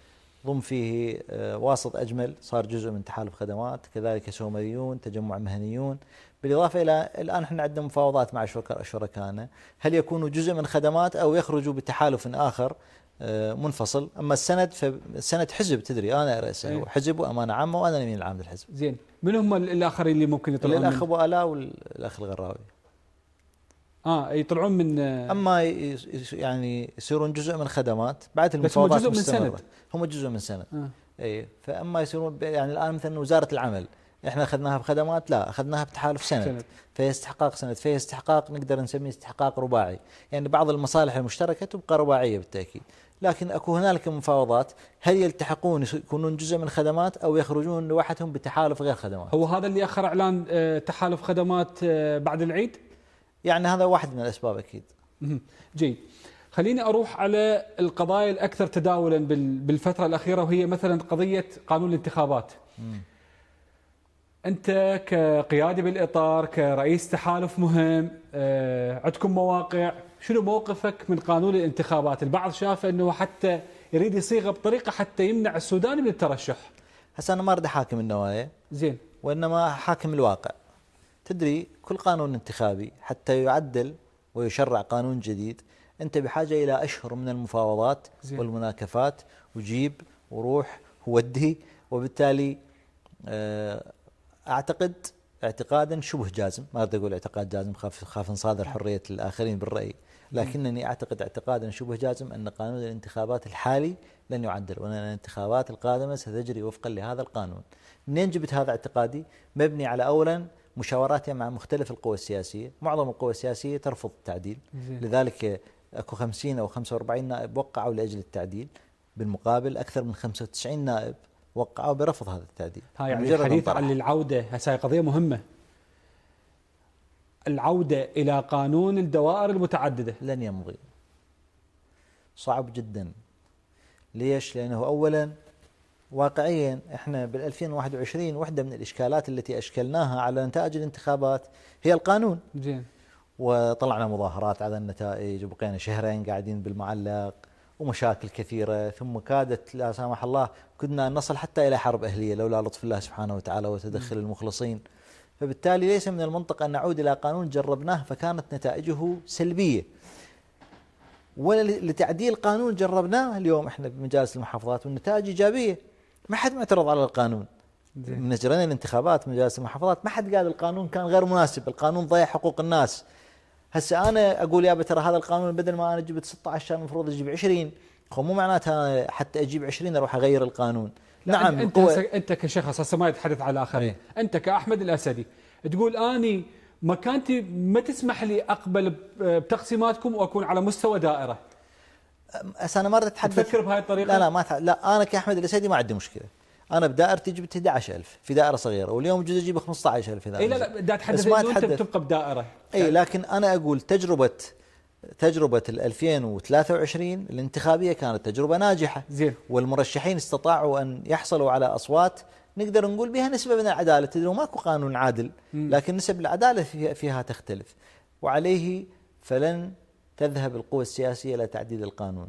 ضم فيه آه، واسط أجمل صار جزء من تحالف خدمات كذلك سومريون تجمع مهنيون بالإضافة إلى الآن احنا عندنا مفاوضات مع شركائنا هل يكونوا جزء من خدمات أو يخرجوا بتحالف آخر آه، منفصل أما السند فالسند حزب تدري أنا رئيسه أيوه. حزب وأمانة عامة وأنا من العام للحزب زين من هم الآخرين اللي ممكن يطلعون الأخ أبو ألا والأخ الغراوي اه يطلعون من اما يعني يصيرون جزء من خدمات بعد المفاوضات بس هم جزء من سند هم جزء من سند آه. اي فاما يصيرون يعني الان مثلا وزاره العمل احنا اخذناها بخدمات لا اخذناها بتحالف سند, سند. فهي استحقاق سند فهي استحقاق نقدر نسميه استحقاق رباعي يعني بعض المصالح المشتركه تبقى رباعيه بالتاكيد لكن اكو هنالك مفاوضات هل يلتحقون يكونون جزء من خدمات او يخرجون لوحدهم بتحالف غير خدمات هو هذا اللي اخر اعلان آه، تحالف خدمات آه، بعد العيد يعني هذا واحد من الأسباب أكيد جيد خليني أروح على القضايا الأكثر تداولا بالفترة الأخيرة وهي مثلا قضية قانون الانتخابات أنت كقيادي بالإطار كرئيس تحالف مهم آه، عندكم مواقع شنو موقفك من قانون الانتخابات البعض شاف أنه حتى يريد يصيغه بطريقة حتى يمنع السودان من الترشح هسه أنا ما أريد أحاكم النوايا زين وإنما حاكم الواقع تدري كل قانون انتخابي حتى يعدل ويشرع قانون جديد أنت بحاجة إلى أشهر من المفاوضات زي. والمناكفات وجيب وروح وودي وبالتالي آه، أعتقد اعتقادا شبه جازم ما أريد أقول اعتقاد جازم خاف, خاف نصادر نعم. حرية الآخرين بالرأي لكنني أعتقد اعتقادا شبه جازم أن قانون الانتخابات الحالي لن يعدل وأن الانتخابات القادمة ستجري وفقا لهذا القانون منين جبت هذا اعتقادي مبني على أولا مشاوراته مع مختلف القوى السياسية معظم القوى السياسية ترفض التعديل زي. لذلك أكو 50 أو 45 نائب وقعوا لأجل التعديل بالمقابل أكثر من 95 نائب وقعوا برفض هذا التعديل ها يعني الحديث عن العودة هاي قضية مهمة العودة إلى قانون الدوائر المتعددة لن يمضي صعب جدا ليش؟ لأنه أولا واقعيا احنا بال 2021 واحده من الاشكالات التي اشكلناها على نتائج الانتخابات هي القانون. زين. وطلعنا مظاهرات على النتائج وبقينا شهرين قاعدين بالمعلق ومشاكل كثيره ثم كادت لا سمح الله كنا نصل حتى الى حرب اهليه لولا لطف الله سبحانه وتعالى وتدخل م. المخلصين. فبالتالي ليس من المنطق ان نعود الى قانون جربناه فكانت نتائجه سلبيه. ولا لتعديل قانون جربناه اليوم احنا بمجالس المحافظات والنتائج ايجابيه. ما حد معترض على القانون من جرينا الانتخابات مجالس المحافظات ما حد قال القانون كان غير مناسب القانون ضيع حقوق الناس هسه انا اقول يا ترى هذا القانون بدل ما انا جبت 16 كان المفروض اجيب 20 هو مو معناتها حتى اجيب 20 اروح اغير القانون نعم انت انت كشخص هسه ما يتحدث على الاخرين ايه؟ انت كاحمد الاسدي تقول اني مكانتي ما تسمح لي اقبل بتقسيماتكم واكون على مستوى دائره بس انا ما اتحدث تفكر بهاي الطريقه؟ لا لا ما لا انا كاحمد الاسيدي ما عندي مشكله انا بدائرتي جبت 11000 في دائره صغيره واليوم جزء اجيب 15000 اذا اي لا لا بدي اتحدث ما انت تبقى بدائره اي لكن انا اقول تجربه تجربه ال 2023 الانتخابيه كانت تجربه ناجحه زين والمرشحين استطاعوا ان يحصلوا على اصوات نقدر نقول بها نسبه من العداله تدري ماكو قانون عادل لكن نسب العداله فيها تختلف وعليه فلن تذهب القوى السياسية إلى تعديل القانون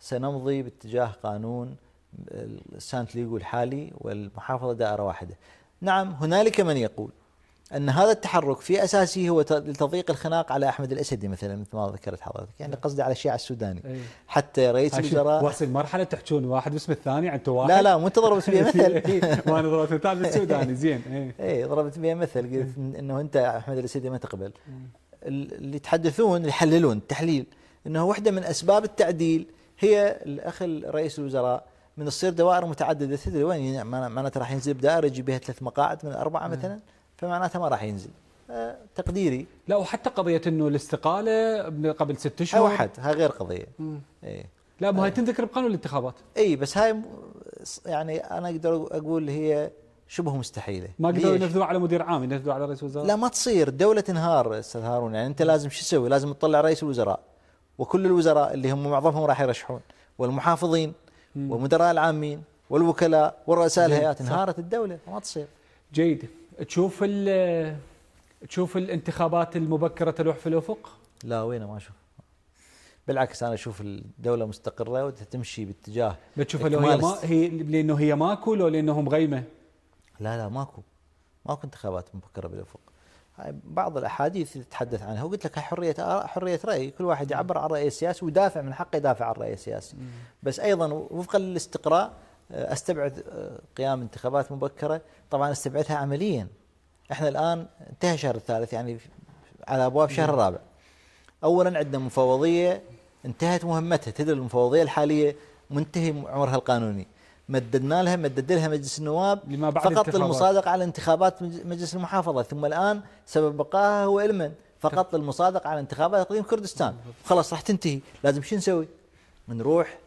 سنمضي باتجاه قانون سانت ليغو الحالي والمحافظة دائرة واحدة نعم هنالك من يقول أن هذا التحرك في أساسه هو لتضييق الخناق على أحمد الأسدي مثلا مثل ما ذكرت حضرتك يعني نعم. قصدي على الشيعة السوداني إيه. حتى رئيس الوزراء واصل مرحلة تحجون واحد باسم الثاني عن واحد لا لا مو أنت ضربت بها مثل ما أنا ضربت مثال بالسوداني زين أي أيه ضربت بها مثل قلت إيه. أنه أنت أحمد الأسدي ما تقبل إيه. اللي يتحدثون يحللون التحليل انه واحده من اسباب التعديل هي الاخ رئيس الوزراء من تصير دوائر متعدده تدري وين يعني معناته راح ينزل بدائره يجيب بها ثلاث مقاعد من اربعه مثلا فمعناته ما راح ينزل آه، تقديري لا وحتى قضيه انه الاستقاله قبل ست اشهر او حد هاي غير قضيه اي لا ما هي آه. تنذكر بقانون الانتخابات اي بس هاي يعني انا اقدر اقول هي شبه مستحيله ما قدروا ينفذوا على مدير عام ينفذوا على رئيس وزراء لا ما تصير الدوله تنهار استاذ هارون يعني انت لازم شو تسوي لازم تطلع رئيس الوزراء وكل الوزراء اللي هم معظمهم راح يرشحون والمحافظين والمدراء العامين والوكلاء ورؤساء الهيئات انهارت الدوله ما تصير جيد تشوف ال تشوف الانتخابات المبكره تلوح في الافق؟ لا وين ما اشوف بالعكس انا اشوف الدوله مستقره وتمشي باتجاه بتشوفها لو هي ما هي لانه هي ماكو لو لانه مغيمه لا لا ماكو ماكو انتخابات مبكره بالافق بعض الاحاديث تتحدث عنها وقلت لك حريه حريه راي كل واحد نعم. يعبر عن رايه السياسي ويدافع من حقه يدافع عن رايه السياسي نعم. بس ايضا وفقا للاستقراء آه، استبعد آه، قيام انتخابات مبكره طبعا استبعدها عمليا احنا الان انتهى الشهر الثالث يعني على ابواب شهر نعم. الرابع اولا عندنا مفوضيه انتهت مهمتها تدري المفوضيه الحاليه منتهي عمرها القانوني مددنا لها مدد لها مجلس النواب لما بعد فقط للمصادقه على انتخابات مجلس المحافظه ثم الان سبب بقائها هو المن فقط للمصادقه على انتخابات اقليم كردستان خلاص راح تنتهي لازم شو نسوي؟ نروح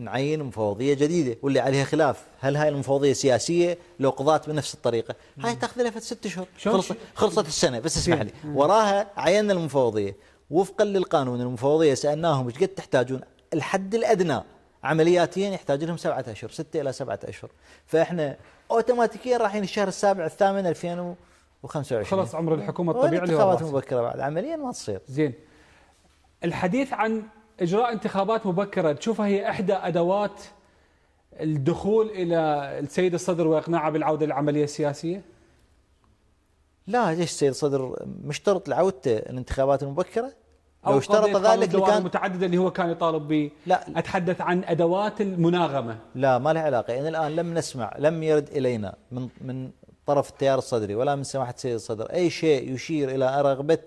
نعين مفوضيه جديده واللي عليها خلاف هل هاي المفوضيه سياسيه لو قضات بنفس الطريقه هاي تاخذ لها ست اشهر خلصت, خلصت السنه بس اسمح لي وراها عينا المفوضيه وفقا للقانون المفوضيه سالناهم ايش قد تحتاجون الحد الادنى عملياتيا يحتاج لهم سبعة أشهر ستة إلى سبعة أشهر فإحنا أوتوماتيكيا رايحين الشهر السابع الثامن 2025 خلاص عمر الحكومة الطبيعي انتخابات مبكرة بعد عمليا ما تصير زين الحديث عن إجراء انتخابات مبكرة تشوفها هي إحدى أدوات الدخول إلى السيد الصدر وإقناعه بالعودة للعملية السياسية؟ لا ليش السيد الصدر مشترط لعودته الانتخابات المبكرة أو لو اشترط ذلك لكان متعدده اللي هو كان يطالب به لا اتحدث عن ادوات المناغمه لا ما لها علاقه يعني الان لم نسمع لم يرد الينا من من طرف التيار الصدري ولا من سماحه السيد الصدر اي شيء يشير الى رغبه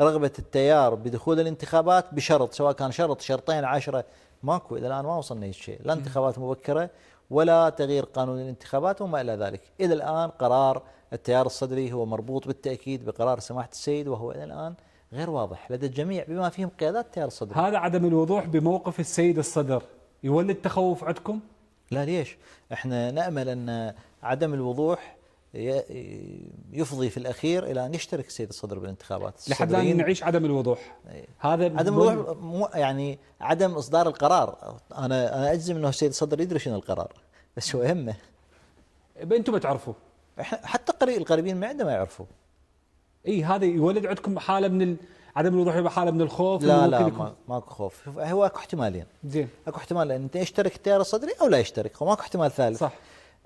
رغبه التيار بدخول الانتخابات بشرط سواء كان شرط شرطين عشرة ماكو الى الان ما وصلنا شيء لا انتخابات مبكره ولا تغيير قانون الانتخابات وما الى ذلك الى الان قرار التيار الصدري هو مربوط بالتاكيد بقرار سماحه السيد وهو الى الان غير واضح لدى الجميع بما فيهم قيادات تيار الصدر هذا عدم الوضوح بموقف السيد الصدر يولد تخوف عندكم؟ لا ليش؟ احنا نامل ان عدم الوضوح يفضي في الاخير الى ان يشترك السيد الصدر بالانتخابات لحد الان نعيش عدم الوضوح إيه. هذا عدم الوضوح مو يعني عدم اصدار القرار انا انا اجزم انه السيد الصدر يدري شنو القرار بس هو يهمه إيه، انتم ما تعرفوا حتى القريبين من عنده ما يعرفوا اي هذا يولد عندكم حاله من ال... عدم الوضوح يبقى حاله من الخوف لا لا ما ماكو خوف هو اكو احتمالين زين اكو احتمال ان انت يشترك التيار الصدري او لا يشترك وماكو احتمال ثالث صح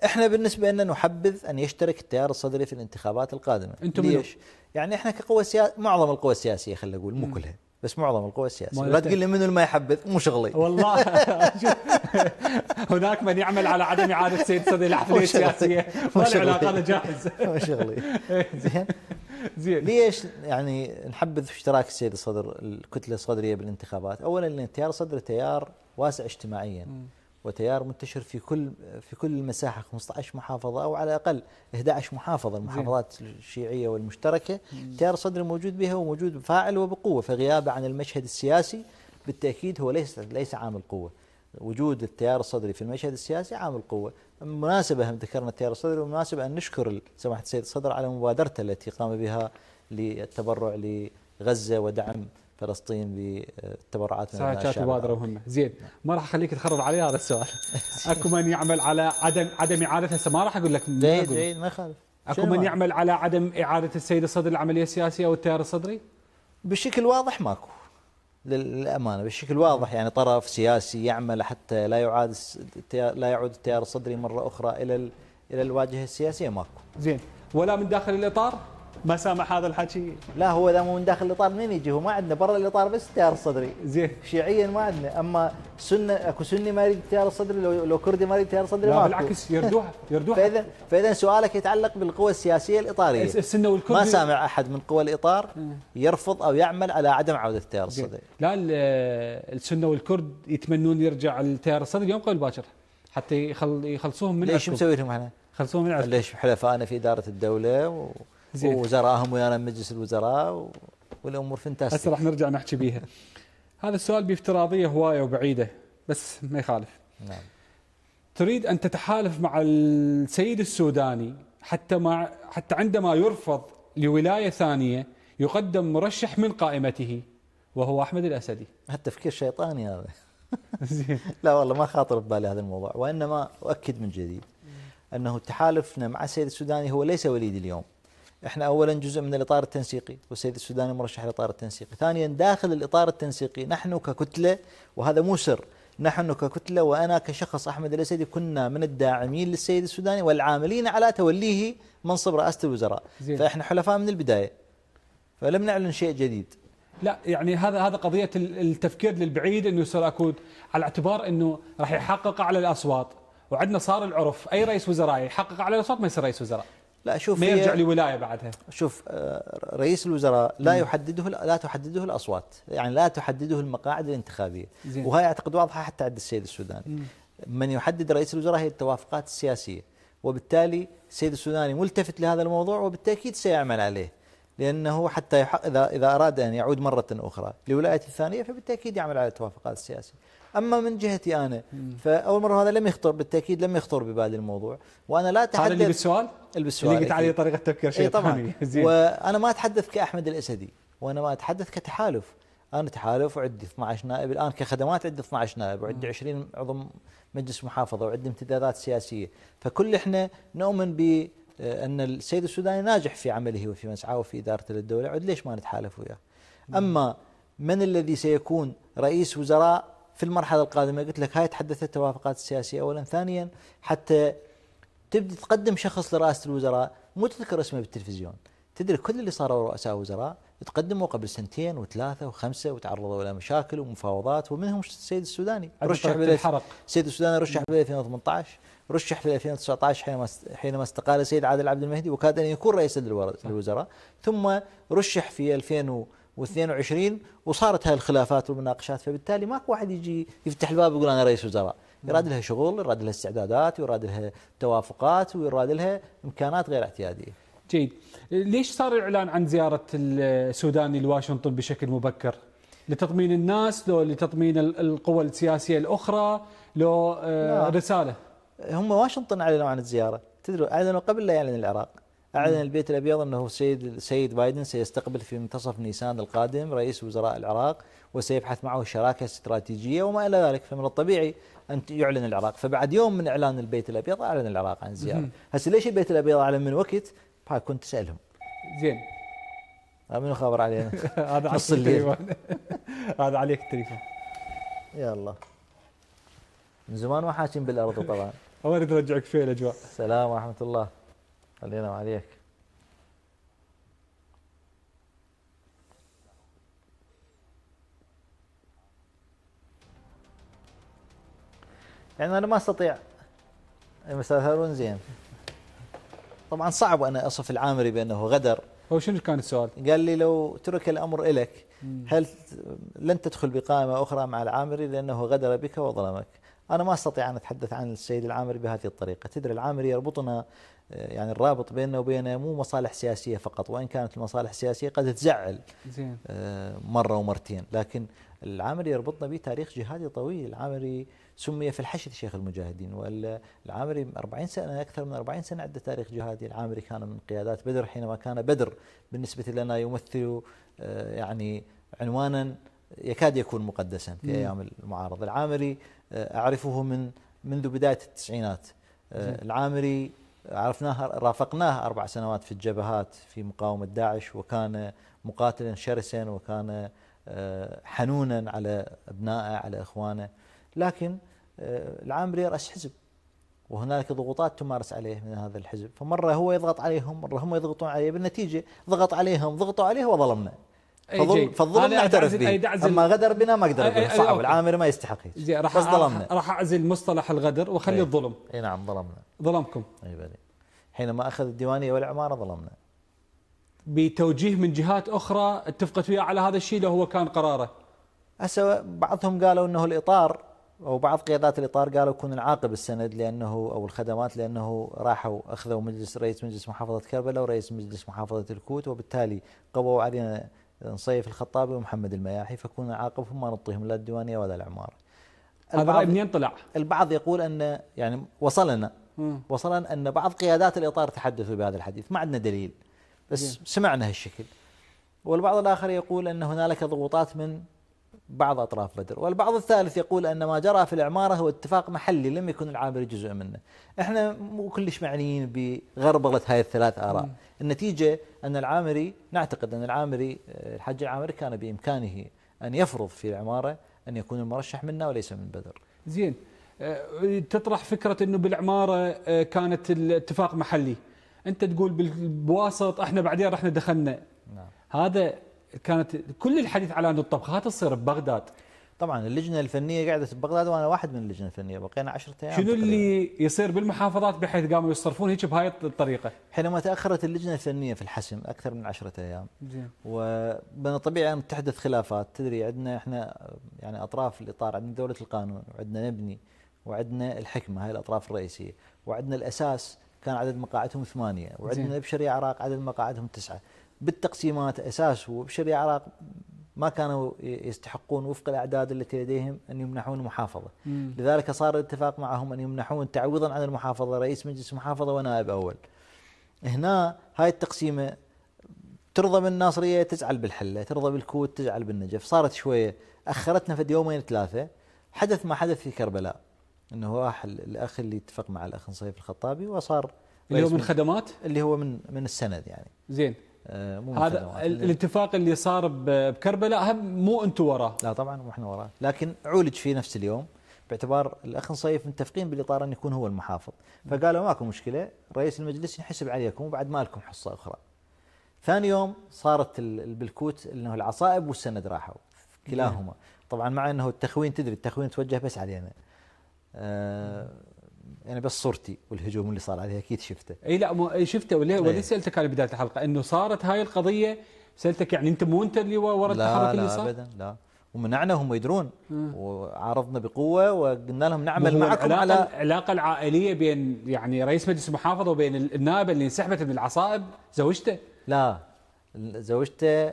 احنا بالنسبه لنا نحبذ ان يشترك التيار الصدري في الانتخابات القادمه انتم ليش؟ يعني احنا كقوى سياسيه معظم القوى السياسيه خلينا نقول مو كلها بس معظم القوى السياسيه لا تقول لي منو اللي ما يحبذ مو شغلي والله هناك من يعمل على عدم اعاده سيد صدري العفليه السياسيه مو شغلي جاهز مو شغلي إيه. زين زين ليش يعني نحبذ في اشتراك السيد الصدر الكتله الصدريه بالانتخابات؟ اولا لان تيار الصدر تيار واسع اجتماعيا وتيار منتشر في كل في كل المساحه 15 محافظه او على الاقل 11 محافظه المحافظات الشيعيه والمشتركه تيار صدري موجود بها وموجود فاعل وبقوه فغيابه عن المشهد السياسي بالتاكيد هو ليس ليس عامل قوه وجود التيار الصدري في المشهد السياسي عامل قوة مناسبة هم ذكرنا التيار الصدري ومناسبة أن نشكر سماحة السيد الصدر على مبادرته التي قام بها للتبرع لغزة ودعم فلسطين بالتبرعات من صحيح كانت مبادرة مهمة زين ما راح أخليك تخرب علي هذا السؤال أكو من يعمل على عدم عدم إعادة هسه ما راح أقول لك زين زين ما يخالف أكو من يعمل على عدم إعادة السيد الصدر العملية السياسية أو التيار الصدري بشكل واضح ماكو للامانه بشكل واضح يعني طرف سياسي يعمل حتى لا يعاد لا يعود التيار الصدري مره اخرى الى الى الواجهه السياسيه ماكو. زين ولا من داخل الاطار ما سامع هذا الحكي لا هو اذا مو من داخل الاطار منين يجي هو ما عندنا برا الاطار بس التيار الصدري زين شيعيا ما عندنا اما سنه اكو سني ما يريد التيار الصدري لو, لو كردي ما يريد التيار الصدري لا بالعكس يردوها يردوها فاذا فاذا سؤالك يتعلق بالقوى السياسيه الاطاريه السنه والكردي ما سامع احد من قوى الاطار يرفض او يعمل على عدم عوده التيار الصدري لا السنه والكرد يتمنون يرجع التيار الصدري يوم قبل باكر حتى يخلصوهم من ليش مسوي لهم احنا؟ يخلصوهم من ليش حلفائنا في اداره الدوله و... ووزرائهم ويانا مجلس الوزراء والامور فنتاستيك هسه راح نرجع نحكي بيها هذا السؤال بافتراضيه هوايه وبعيده بس ما يخالف نعم تريد ان تتحالف مع السيد السوداني حتى مع حتى عندما يرفض لولايه ثانيه يقدم مرشح من قائمته وهو احمد الاسدي هالتفكير شيطاني هذا لا والله ما خاطر ببالي هذا الموضوع وانما اؤكد من جديد انه تحالفنا مع السيد السوداني هو ليس وليد اليوم احنا اولا جزء من الاطار التنسيقي والسيد السوداني مرشح الاطار التنسيقي، ثانيا داخل الاطار التنسيقي نحن ككتله وهذا مو سر، نحن ككتله وانا كشخص احمد الاسدي كنا من الداعمين للسيد السوداني والعاملين على توليه منصب رئاسه الوزراء، زين. فاحنا حلفاء من البدايه. فلم نعلن شيء جديد. لا يعني هذا هذا قضيه التفكير للبعيد انه يصير اكود على اعتبار انه راح يحقق على الاصوات وعندنا صار العرف اي رئيس وزراء يحقق على الاصوات ما يصير رئيس وزراء لا شوف ما يرجع لولايه بعدها شوف آه، رئيس الوزراء لا يحدده لا تحدده الاصوات يعني لا تحدده المقاعد الانتخابيه وهي اعتقد واضحه حتى عند السيد السوداني من يحدد رئيس الوزراء هي التوافقات السياسيه وبالتالي السيد السوداني ملتفت لهذا الموضوع وبالتاكيد سيعمل عليه لانه حتى يحق اذا اذا اراد ان يعود مره اخرى لولايه الثانيه فبالتاكيد يعمل على التوافقات السياسيه اما من جهتي انا فاول مره هذا لم يخطر بالتاكيد لم يخطر ببالي الموضوع وانا لا اتحدث اللي بالسؤال بالسؤال اللي قلت عليه إيه. طريقه تفكير شيء إيه طبعا وانا ما اتحدث كاحمد الاسدي وانا ما اتحدث كتحالف انا تحالف وعندي 12 نائب الان كخدمات عندي 12 نائب وعندي 20 عضو مجلس محافظه وعندي امتدادات سياسيه فكل احنا نؤمن ب آه، ان السيد السوداني ناجح في عمله وفي مسعاه وفي ادارته للدوله عد ليش ما نتحالف وياه اما من الذي سيكون رئيس وزراء في المرحله القادمه قلت لك هاي تحدثت التوافقات السياسيه اولا ثانيا حتى تبدا تقدم شخص لرئاسه الوزراء مو تذكر اسمه بالتلفزيون تدري كل اللي صاروا رؤساء وزراء تقدموا قبل سنتين وثلاثه وخمسه وتعرضوا الى مشاكل ومفاوضات ومنهم السيد السوداني رشح الحرق السيد السوداني رشح في 2018 رشح في 2019 حينما حينما استقال السيد عادل عبد المهدي وكاد ان يكون رئيسا للوزراء ثم رشح في 2000 و22 وصارت هاي الخلافات والمناقشات فبالتالي ماكو واحد يجي يفتح الباب ويقول انا رئيس وزراء يراد لها شغل يراد لها استعدادات ويراد لها توافقات ويراد لها امكانات غير اعتياديه جيد ليش صار الاعلان عن زياره السوداني لواشنطن بشكل مبكر لتطمين الناس لو لتطمين القوى السياسيه الاخرى لو آه، رساله هم واشنطن اعلنوا عن الزياره تدروا اعلنوا قبل لا يعلن العراق أعلن البيت الأبيض أنه سيد السيد بايدن سيستقبل في منتصف نيسان القادم رئيس وزراء العراق وسيبحث معه شراكة استراتيجية وما إلى ذلك فمن الطبيعي أن يعلن العراق فبعد يوم من إعلان البيت الأبيض أعلن العراق عن زيارة هسه ليش البيت الأبيض أعلن من وقت كنت تسألهم زين آه، منو خبر علينا هذا عليك التليفون هذا عليك التليفون يلا من زمان ما حاكم بالارض طبعا ما اريد ارجعك في الاجواء السلام ورحمه الله خلينا عليك يعني انا ما استطيع المسافرون زين طبعا صعب انا اصف العامري بانه غدر هو شنو كان السؤال؟ قال لي لو ترك الامر لك هل لن تدخل بقائمه اخرى مع العامري لانه غدر بك وظلمك؟ انا ما استطيع ان اتحدث عن السيد العامري بهذه الطريقه، تدري العامري يربطنا يعني الرابط بيننا وبينه مو مصالح سياسية فقط وإن كانت المصالح السياسية قد تزعل زين. آه، مرة ومرتين لكن العامري يربطنا به تاريخ جهادي طويل العامري سمي في الحشد شيخ المجاهدين والعامري 40 سنة أكثر من 40 سنة عدة تاريخ جهادي العامري كان من قيادات بدر حينما كان بدر بالنسبة لنا يمثل آه، يعني عنوانا يكاد يكون مقدسا في أيام المعارضة العامري آه، أعرفه من منذ بداية التسعينات العامري عرفناه رافقناه أربع سنوات في الجبهات في مقاومة داعش وكان مقاتلا شرسا وكان آه، حنونا على أبنائه على إخوانه لكن آه، العام رأس حزب وهنالك ضغوطات تمارس عليه من هذا الحزب فمرة هو يضغط عليهم مرة هم يضغطون عليه بالنتيجة ضغط عليهم ضغطوا عليه وظلمنا فالظلم نعترف به اما غدر بنا ما اقدر اقول صعب العامري ما يستحق بس ظلمنا راح اعزل مصطلح الغدر واخلي إيه. الظلم اي نعم ظلمنا ظلمكم اي طيب بلي حينما اخذ الديوانيه والعماره ظلمنا بتوجيه من جهات اخرى اتفقت وياه على هذا الشيء لو هو كان قراره هسه بعضهم قالوا انه الاطار او بعض قيادات الاطار قالوا يكون نعاقب السند لانه او الخدمات لانه راحوا اخذوا مجلس رئيس مجلس محافظه كربلاء ورئيس مجلس محافظه الكوت وبالتالي قووا علينا نصيف الخطابي ومحمد المياحي فكنا نعاقبهم ما نعطيهم لا الديوانيه ولا العماره هذا راي منين طلع؟ البعض يقول ان يعني وصلنا وصلنا أن بعض قيادات الإطار تحدثوا بهذا الحديث ما عندنا دليل بس سمعنا هالشكل والبعض الآخر يقول أن هنالك ضغوطات من بعض أطراف بدر والبعض الثالث يقول أن ما جرى في العمارة هو اتفاق محلي لم يكن العامري جزء منه احنا مو كلش معنيين بغربلة هاي الثلاث آراء النتيجة أن العامري نعتقد أن العامري الحج العامري كان بإمكانه أن يفرض في العمارة أن يكون المرشح منا وليس من بدر زين آه، تطرح فكره انه بالعماره آه، كانت الاتفاق محلي انت تقول بالواسط احنا بعدين رحنا دخلنا نعم. هذا كانت كل الحديث على ان الطبخات تصير ببغداد طبعا اللجنه الفنيه قاعده ببغداد وانا واحد من اللجنه الفنيه بقينا 10 ايام شنو اللي يصير بالمحافظات بحيث قاموا يصرفون هيك بهاي الطريقه؟ حينما تاخرت اللجنه الفنيه في الحسم اكثر من 10 ايام زين ومن الطبيعي ان تحدث خلافات تدري عندنا احنا يعني اطراف الاطار عندنا دوله القانون وعندنا نبني وعندنا الحكمه هاي الاطراف الرئيسيه وعندنا الاساس كان عدد مقاعدهم ثمانيه وعندنا بشريعه عراق عدد مقاعدهم تسعه بالتقسيمات اساس وبشريعه عراق ما كانوا يستحقون وفق الاعداد التي لديهم ان يمنحون محافظه مم. لذلك صار الاتفاق معهم ان يمنحون تعويضا عن المحافظه رئيس مجلس محافظه ونائب اول هنا هاي التقسيمه ترضى بالناصريه تزعل بالحله ترضى بالكوت تزعل بالنجف صارت شويه اخرتنا في يومين ثلاثه حدث ما حدث في كربلاء انه هو الاخ اللي اتفق مع الاخ نصيف الخطابي وصار اللي هو من خدمات اللي هو من من السند يعني زين آه، مو من هذا الاتفاق اللي صار بكربلاء مو انتم وراه لا طبعا مو احنا وراه لكن عولج في نفس اليوم باعتبار الاخ نصيف متفقين بالاطار ان يكون هو المحافظ فقالوا ماكو مشكله رئيس المجلس ينحسب عليكم وبعد ما لكم حصه اخرى ثاني يوم صارت البلكوت انه العصائب والسند راحوا كلاهما طبعا مع انه التخوين تدري التخوين توجه بس علينا آه، يعني بس صورتي والهجوم اللي صار عليها اكيد شفته اي لا شفته ولا إيه. ولا سالتك على بدايه الحلقه انه صارت هاي القضيه سالتك يعني انت مو انت اللي ورا التحرك اللي صار لا ابدا لا ومنعنا هم يدرون آه. وعارضنا بقوه وقلنا لهم نعمل معكم على العلاقه العائليه بين يعني رئيس مجلس المحافظه وبين النائبه اللي انسحبت من العصائب زوجته لا زوجته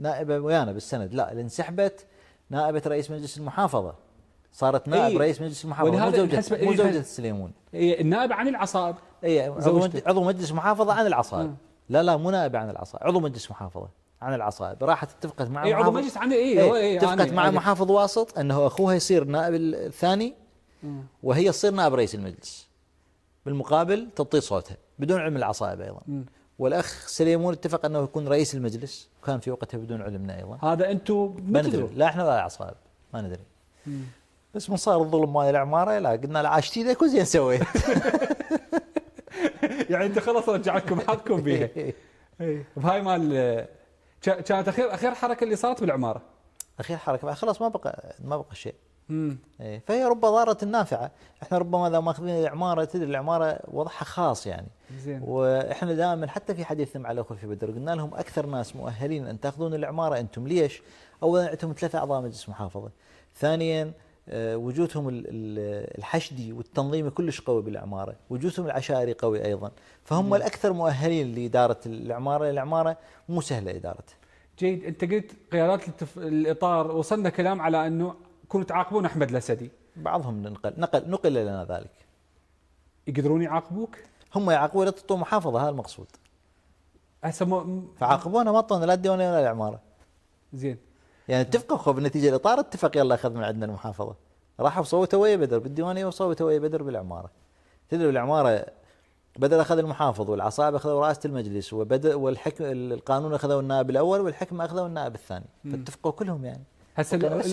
نائبه ويانا بالسند لا اللي انسحبت نائبه رئيس مجلس المحافظه صارت نائب إيه؟ رئيس مجلس المحافظه مو زوجة إيه مو زوجة السليمون إيه النائب عن العصاب اي عضو مجلس محافظه عن العصائب آه. لا لا مو نائب عن العصائب عضو مجلس محافظه عن العصائب راحت اتفقت مع اي عضو مجلس عن اي إيه،, إيه اتفقت مع محافظ واسط انه اخوها يصير نائب الثاني آه. وهي تصير نائب رئيس المجلس بالمقابل تطير صوتها بدون علم العصائب ايضا والاخ سليمون اتفق انه يكون رئيس المجلس وكان في وقتها بدون علمنا ايضا هذا انتم ما ندري لا احنا ولا العصائب ما ندري بس من صار الظلم مال العماره لا قلنا له عاشت ايدك وزين سويت يعني انت خلاص رجعتكم حظكم بيها إيه. بهاي مال كانت اخير اخير حركه اللي صارت بالعماره اخير حركه خلاص ما بقى ما بقى شيء إيه، فهي رب ضارة نافعة احنا ربما اذا ماخذين العمارة تدري العمارة وضعها خاص يعني زين. واحنا دائما حتى في حديثنا مع الاخوه في بدر قلنا لهم اكثر ناس مؤهلين ان تاخذون العمارة انتم ليش؟ اولا عندهم ثلاثة اعضاء مجلس محافظة ثانيا آه، وجودهم الحشدي والتنظيمي كلش قوي بالعمارة وجودهم العشائري قوي أيضا فهم الأكثر مؤهلين لإدارة العمارة العمارة مو سهلة إدارتها جيد أنت قلت قيادات التف... الإطار وصلنا كلام على أنه كنتوا تعاقبون أحمد الأسدي بعضهم نقل نقل, نقل لنا ذلك يقدرون يعاقبوك؟ هم يعاقبون لا محافظة هذا المقصود هسه م... فعاقبونا ما لا الديوانية ولا العمارة زين يعني اتفقوا خو بالنتيجه الاطار اتفق يلا اخذ من عندنا المحافظه راحوا صوتوا ويا بدر بالديوانيه وصوتوا ويا بدر بالعماره تدري العماره بدر اخذ المحافظ والعصائب اخذوا رئاسه المجلس وبدر والحكم القانون اخذوا النائب الاول والحكم اخذوا النائب الثاني فاتفقوا كلهم يعني هسه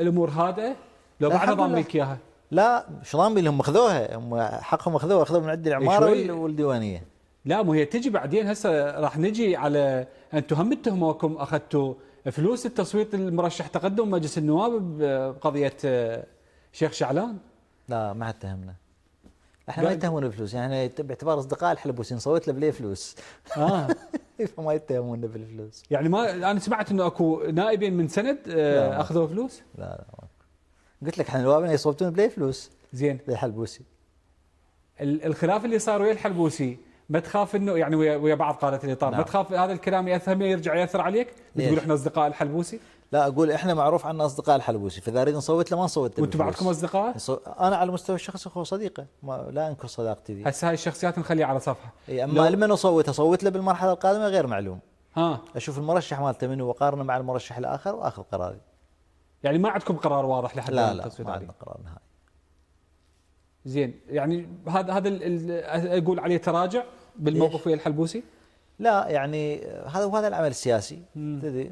الامور هذه لو ما ضامن لك اياها لا شو ضامن هم اخذوها هم حقهم اخذوها اخذوا من عند العماره إيه، والديوانيه لا مو هي تجي بعدين هسه راح نجي على انتم هم اتهموكم اخذتوا فلوس التصويت المرشح تقدم مجلس النواب بقضيه آه، شيخ شعلان لا ما حد تهمنا احنا ما يتهمون بالفلوس يعني باعتبار اصدقاء الحلبوسين صوت له بليه فلوس اه فما يتهمون بالفلوس يعني ما انا سمعت انه اكو نائبين من سند آه، اخذوا فلوس لا لا قلت لك احنا نوابنا يصوتون بليه فلوس زين للحلبوسي الخلاف اللي صار ويا الحلبوسي ما تخاف انه يعني ويا, ويا بعض قاده الاطار طيب، نعم. ما تخاف هذا الكلام ياثر يرجع ياثر عليك تقول احنا اصدقاء الحلبوسي لا اقول احنا معروف عنا اصدقاء الحلبوسي فاذا اريد نصوت له ما نصوت له وانتم بعضكم اصدقاء؟ انا على المستوى الشخصي اخو صديقه ما لا انكر صداقتي ذي هسه هاي الشخصيات نخليها على صفحه اي اما لمن اصوت اصوت له بالمرحله القادمه غير معلوم ها اشوف المرشح مالته منه واقارنه مع المرشح الاخر واخذ قراري يعني ما عندكم قرار واضح لحد لا لا ما عندنا قرار نهائي زين يعني هذا هذا اقول عليه تراجع بالموقف ويا الحلبوسي؟ لا يعني هذا وهذا العمل السياسي تدري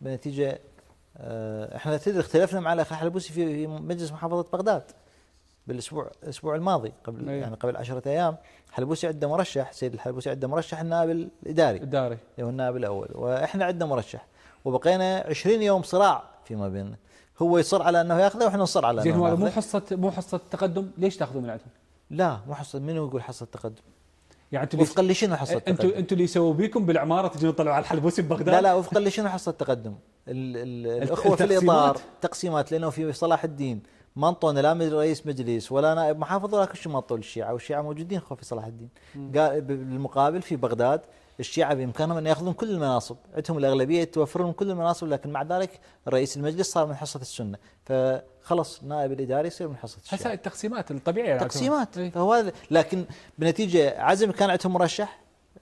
بنتيجه آه، احنا تدري اختلفنا مع الاخ الحلبوسي في مجلس محافظه بغداد بالاسبوع الاسبوع الماضي قبل أيه. يعني قبل 10 ايام حلبوسي عنده مرشح سيد الحلبوسي عنده مرشح النائب الاداري الاداري هو النائب الاول واحنا عندنا مرشح وبقينا 20 يوم صراع فيما بيننا هو يصر على انه ياخذه واحنا نصر على انه زين هو مو حصه مو حصه تقدم ليش تاخذون من عندهم؟ لا مو حصه منو يقول حصه تقدم؟ يعني انتم وفقا لشنو حصه التقدم؟ انتم انتم اللي يسووا بيكم بالعماره تجون تطلعوا على الحلبوسي ببغداد؟ لا لا وفقا لشنو حصه التقدم؟ ال ال الاخوه في الاطار تقسيمات لانه في صلاح الدين ما انطونا لا رئيس مجلس ولا نائب محافظ ولا كل شيء ما انطوا للشيعه والشيعه موجودين في صلاح الدين قال بالمقابل في بغداد الشيعة بإمكانهم أن يأخذون كل المناصب عندهم الأغلبية توفر لهم كل المناصب لكن مع ذلك رئيس المجلس صار من حصة السنة فخلص نائب الإداري يصير من حصة الشيعة حسب التقسيمات الطبيعية تقسيمات إيه. فهو لكن بنتيجة عزم كان عندهم مرشح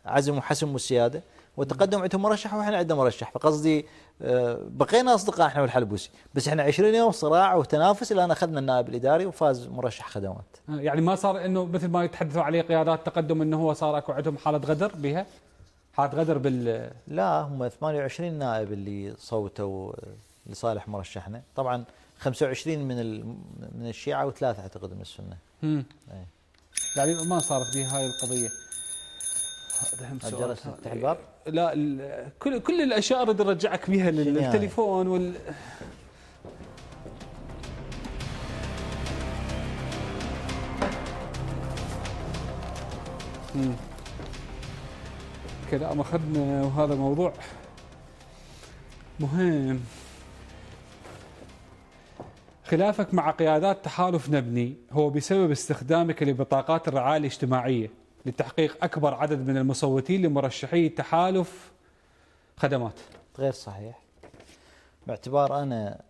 عزم وحسم والسيادة وتقدم عندهم مرشح واحنا عندنا مرشح فقصدي آه، بقينا اصدقاء احنا والحلبوسي بس احنا 20 يوم صراع وتنافس الان اخذنا النائب الاداري وفاز مرشح خدمات آه، يعني ما صار انه مثل ما يتحدثوا عليه قيادات تقدم انه هو صار اكو عندهم حاله غدر بها غدر بال لا هم 28 نائب اللي صوتوا آه، لصالح مرشحنا طبعا 25 من ال... من الشيعه وثلاثه اعتقد من السنه امم يعني ما صارت به هاي القضيه جرس تحت الباب؟ لا ال... كل كل الاشياء اريد ارجعك بها يعني؟ للتليفون وال امم كلام أخذنا وهذا موضوع مهم خلافك مع قيادات تحالف نبني هو بسبب استخدامك لبطاقات الرعاية الاجتماعية لتحقيق أكبر عدد من المصوتين لمرشحي تحالف خدمات غير صحيح باعتبار أنا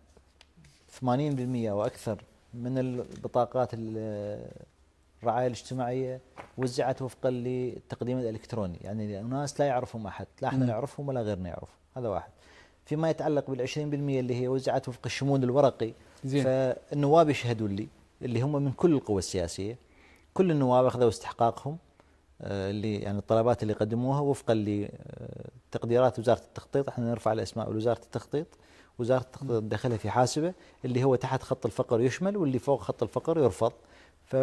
80% وأكثر من البطاقات الرعاية الاجتماعية وزعت وفقا للتقديم الإلكتروني يعني أناس لا يعرفهم أحد لا إحنا نعرفهم ولا غيرنا يعرفهم، هذا واحد فيما يتعلق بال 20% اللي هي وزعت وفق الشمول الورقي زين. فالنواب يشهدوا لي اللي هم من كل القوى السياسية كل النواب أخذوا استحقاقهم آه، اللي يعني الطلبات اللي قدموها وفقا لتقديرات وزارة التخطيط احنا نرفع الأسماء لوزارة التخطيط وزارة التخطيط تدخلها في حاسبة اللي هو تحت خط الفقر يشمل واللي فوق خط الفقر يرفض ف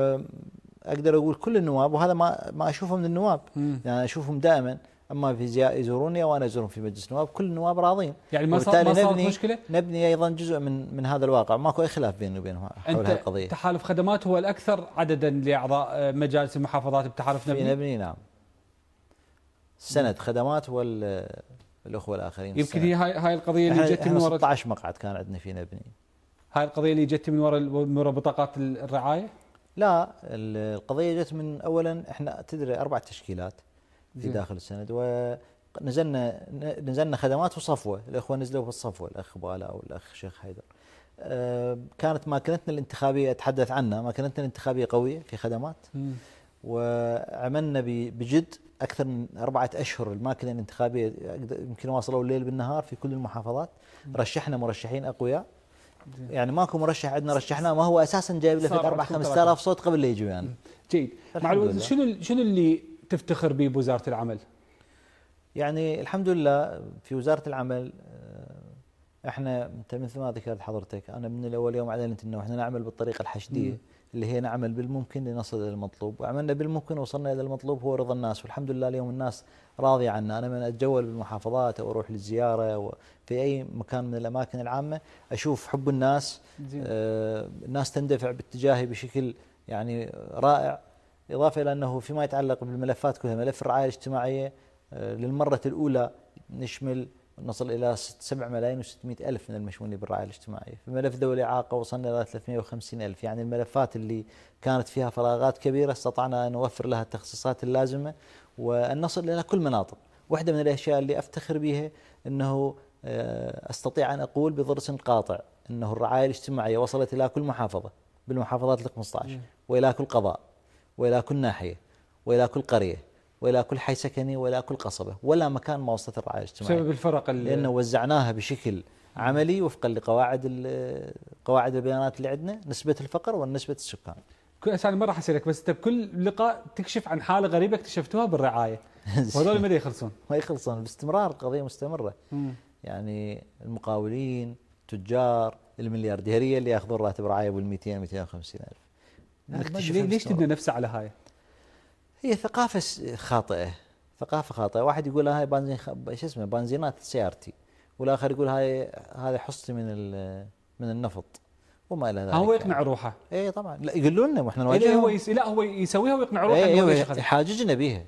اقدر اقول كل النواب وهذا ما ما اشوفه من النواب مم. يعني اشوفهم دائما اما في يزوروني وانا ازورهم في مجلس النواب كل النواب راضين يعني ما صارت مشكله نبني ايضا جزء من من هذا الواقع ماكو اي خلاف بيني وبينهم حول هذه القضيه تحالف خدمات هو الاكثر عددا لاعضاء آه، مجالس المحافظات بتحالف نبني في نبني نعم سند خدمات وال الاخوه الاخرين يمكن هي هاي هاي القضيه اللي جت من ورا 16 مقعد كان عندنا في نبني هاي القضيه اللي جت من ورا من ورا بطاقات الرعايه لا القضيه جت من اولا احنا تدري اربع تشكيلات في زي. داخل السند ونزلنا نزلنا خدمات وصفوه الاخوه نزلوا في الصفوه الاخ بالا والاخ شيخ حيدر آه، كانت ماكينتنا الانتخابيه اتحدث عنها ماكينتنا الانتخابيه قويه في خدمات م. وعملنا بجد اكثر من اربعه اشهر الماكينه الانتخابيه يمكن واصلوا الليل بالنهار في كل المحافظات م. رشحنا مرشحين اقوياء يعني ماكو مرشح عندنا رشحناه ما هو اساسا جايب له 4 5000 صوت قبل لا يجي ويانا يعني. جيد معلوم شنو شنو اللي تفتخر به بوزاره العمل؟ يعني الحمد لله في وزاره العمل آه، احنا مثل ما ذكرت حضرتك انا من الاول يوم اعلنت انه احنا نعمل بالطريقه الحشديه م. اللي هي نعمل بالممكن لنصل الى المطلوب وعملنا بالممكن وصلنا الى المطلوب هو رضا الناس والحمد لله اليوم الناس راضيه عنا انا من اتجول بالمحافظات او اروح للزياره في اي مكان من الاماكن العامه اشوف حب الناس آه الناس تندفع باتجاهي بشكل يعني رائع اضافه الى انه فيما يتعلق بالملفات كلها ملف الرعايه الاجتماعيه آه للمره الاولى نشمل نصل إلى 7 ملايين و600 ألف من المشمولين بالرعاية الاجتماعية في ملف ذوي الإعاقة وصلنا إلى 350 ألف يعني الملفات اللي كانت فيها فراغات كبيرة استطعنا أن نوفر لها التخصيصات اللازمة وأن نصل إلى كل مناطق واحدة من الأشياء اللي أفتخر بها أنه آه، أستطيع أن أقول بضرس قاطع أنه الرعاية الاجتماعية وصلت إلى كل محافظة بالمحافظات ال 15 وإلى كل قضاء وإلى كل ناحية وإلى كل قرية ولا كل حي سكني ولا كل قصبة ولا مكان ما وصلت الرعاية الاجتماعية بسبب الفرق اللي لأنه وزعناها بشكل عملي وفقا لقواعد قواعد البيانات اللي عندنا نسبة الفقر ونسبة السكان كل ما راح اسالك بس انت بكل لقاء تكشف عن حاله غريبه اكتشفتوها بالرعايه وهذول ما يخلصون ما يخلصون باستمرار القضيه مستمره يعني المقاولين التجار المليارديريه اللي ياخذون راتب رعايه بال 200 250 الف ليش تبنى نفسه على هاي؟ هي ثقافة خاطئة ثقافة خاطئة واحد يقول هاي بنزين شو اسمه بنزينات سيارتي والآخر يقول هاي هذا حصتي من من النفط وما الى ذلك هو يقنع روحه اي طبعا لا يقولوا لنا واحنا نواجه هو يس... لا هو يسويها ويقنع روحه اي هو إيه، يحاججنا بيها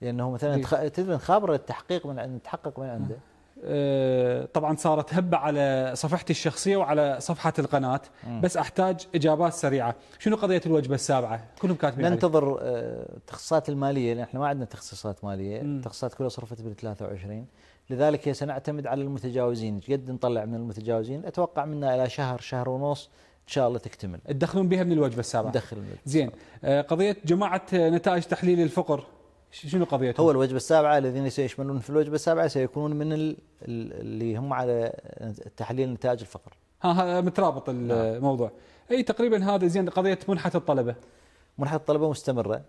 لانه مثلا تدري خابر التحقيق من عند تحقق من عنده آه، طبعا صارت هبه على صفحتي الشخصيه وعلى صفحه القناه م. بس احتاج اجابات سريعه شنو قضيه الوجبه السابعه كلهم كاتبين ننتظر آه، التخصصات الماليه لان احنا ما عندنا تخصصات ماليه م. التخصصات كلها صرفت بال 23 لذلك هي سنعتمد على المتجاوزين قد نطلع من المتجاوزين اتوقع منا الى شهر شهر ونص ان شاء الله تكتمل تدخلون بها من الوجبه السابعه ندخل زين آه، قضيه جماعه نتائج تحليل الفقر شنو قضيتهم؟ هو الوجبه السابعه الذين سيشملون في الوجبه السابعه سيكونون من اللي هم على تحليل نتائج الفقر. ها مترابط نعم. الموضوع. اي تقريبا هذا زين قضيه منحه الطلبه. منحه الطلبه مستمره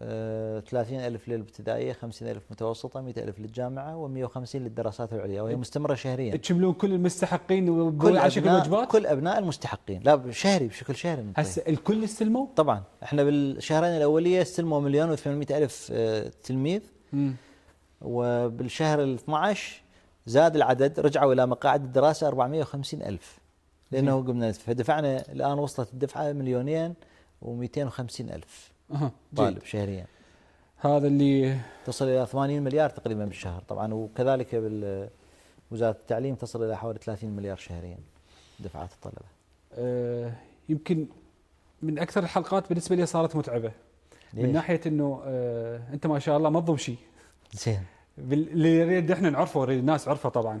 30 ألف للابتدائية 50 ألف متوسطة 100 ألف للجامعة و150 للدراسات العليا وهي إيه. مستمرة شهريا تشملون كل المستحقين كل على شكل وجبات؟ كل أبناء المستحقين لا شهري بشكل شهري هسه الكل استلموا؟ طبعا احنا بالشهرين الأولية استلموا مليون و800 ألف آه، تلميذ م. وبالشهر ال 12 زاد العدد رجعوا إلى مقاعد الدراسة 450 ألف لأنه قمنا فدفعنا الآن وصلت الدفعة مليونين و250 ألف أه طالب شهريا هذا اللي تصل الى 80 مليار تقريبا بالشهر طبعا وكذلك وزاره التعليم تصل الى حوالي 30 مليار شهريا دفعات الطلبه. أه يمكن من اكثر الحلقات بالنسبه لي صارت متعبه. ليش؟ من ناحيه انه أه انت ما شاء الله ما تضم شيء. زين. اللي يريد احنا نعرفه الناس عرفه طبعا.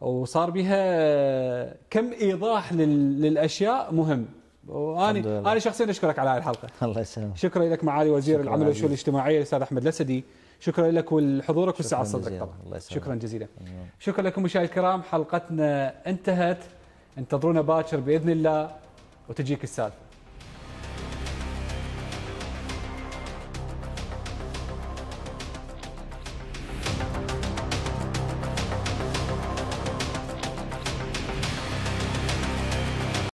وصار بها أه، كم ايضاح للاشياء مهم. واني انا شخصيا اشكرك على هاي الحلقه الله يسلمك شكرا لك معالي وزير العمل والشؤون الاجتماعيه الاستاذ احمد الاسدي شكرا لك ولحضورك والساعه صدرك طبعا الله شكرا جزيلا شكرا لكم مشاهدي الكرام حلقتنا انتهت انتظرونا باكر باذن الله وتجيك السالفه